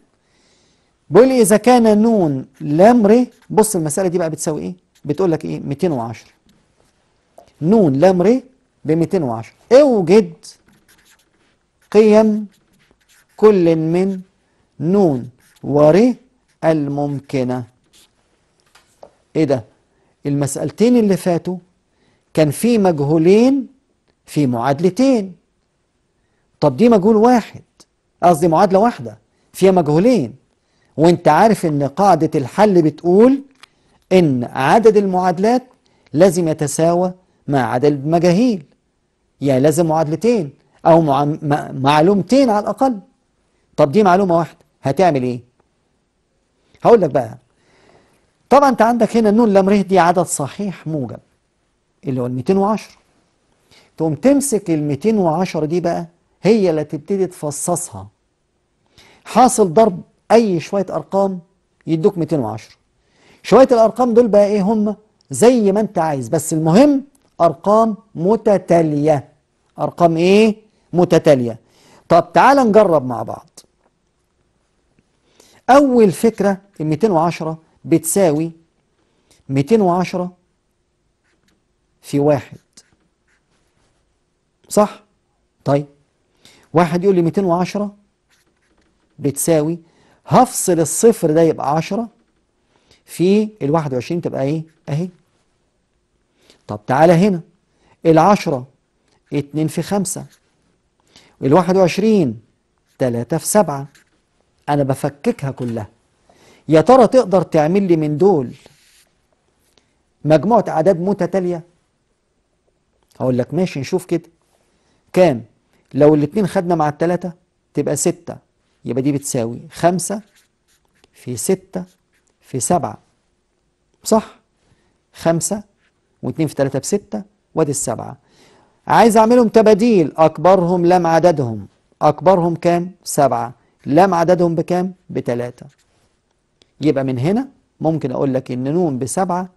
بيقول لي إذا كان نون لام ر بص المسألة دي بقى بتساوي إيه بتقول لك إيه 210 نون لام ر ب 210 اوجد قيم كل من نون ور الممكنة ايه ده المسألتين اللي فاتوا كان في مجهولين في معادلتين طب دي مجهول واحد قصدي معادلة واحدة فيها مجهولين وانت عارف ان قاعدة الحل بتقول ان عدد المعادلات لازم يتساوى مع عدد المجاهيل يعني لازم معادلتين أو معلومتين على الأقل طب دي معلومة واحدة هتعمل إيه؟ هقول لك بقى طبعا أنت عندك هنا النون لام ره دي عدد صحيح موجب اللي هو ال 210 تقوم تمسك ال 210 دي بقى هي اللي تبتدي تفصصها حاصل ضرب أي شوية أرقام يدوك 210 شوية الأرقام دول بقى إيه هم؟ زي ما أنت عايز بس المهم أرقام متتالية أرقام إيه؟ متتالية طب تعال نجرب مع بعض أول فكرة ال 210 بتساوي 210 في واحد صح؟ طيب واحد يقول لي 210 بتساوي هفصل الصفر ده يبقى 10 في ال 21 تبقى ايه؟ اهي طب تعالى هنا العشرة اتنين في خمسة الواحد وعشرين تلاتة في سبعة أنا بفككها كلها يا ترى تقدر تعمل لي من دول مجموعة أعداد متتالية هقول لك ماشي نشوف كده كام لو الاتنين خدنا مع التلاتة تبقى ستة يبقى دي بتساوي خمسة في ستة في سبعة صح خمسة و2 في 3 ب 6 وادي السبعة عايز اعملهم تباديل اكبرهم لم عددهم اكبرهم كام سبعة لم عددهم بكام بتلاتة يبقى من هنا ممكن اقول لك ان نون بسبعة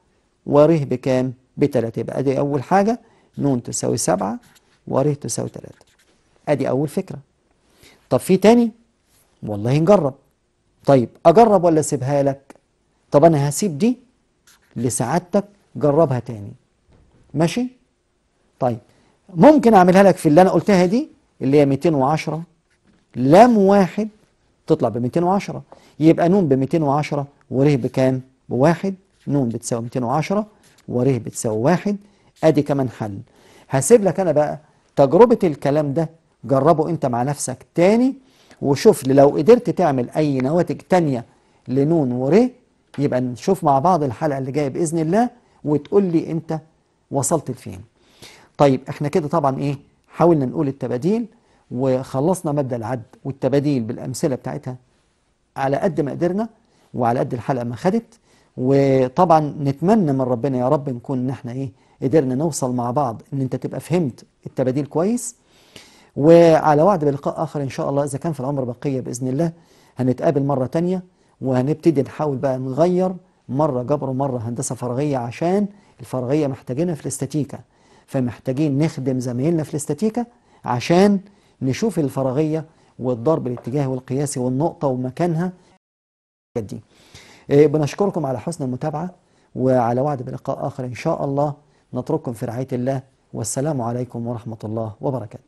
وره بكام بتلاتة يبقى ادي اول حاجة نون تساوي سبعة وره تساوي تلاتة ادي اول فكرة طب في تاني والله نجرب طيب اجرب ولا اسيبها لك طب انا هسيب دي لسعادتك جربها تاني ماشي طيب ممكن اعملها لك في اللي انا قلتها دي اللي هي 210 لام واحد تطلع ب 210 يبقى نون ب 210 وره بكام بواحد نون بتساوي 210 وره بتساوي واحد ادي كمان حل هسيب لك انا بقى تجربه الكلام ده جربه انت مع نفسك تاني وشوف لو قدرت تعمل اي نواتج تانية لنون وره يبقى نشوف مع بعض الحلقه اللي جايه باذن الله وتقول لي انت وصلت لفين طيب احنا كده طبعا ايه حاولنا نقول التباديل وخلصنا مبدا العد والتباديل بالامثله بتاعتها على قد ما قدرنا وعلى قد الحلقه ما خدت وطبعا نتمنى من ربنا يا رب نكون ان احنا ايه قدرنا نوصل مع بعض ان انت تبقى فهمت التباديل كويس وعلى وعد بلقاء اخر ان شاء الله اذا كان في العمر بقيه باذن الله هنتقابل مره تانية وهنبتدي نحاول بقى نغير مرة جبر ومرة هندسة فراغية عشان الفراغية محتاجينها في الاستاتيكا فمحتاجين نخدم زمايلنا في الاستاتيكا عشان نشوف الفراغية والضرب الاتجاهي والقياسي والنقطة ومكانها دي آه، بنشكركم على حسن المتابعة وعلى وعد بلقاء آخر إن شاء الله نترككم في رعاية الله والسلام عليكم ورحمة الله وبركاته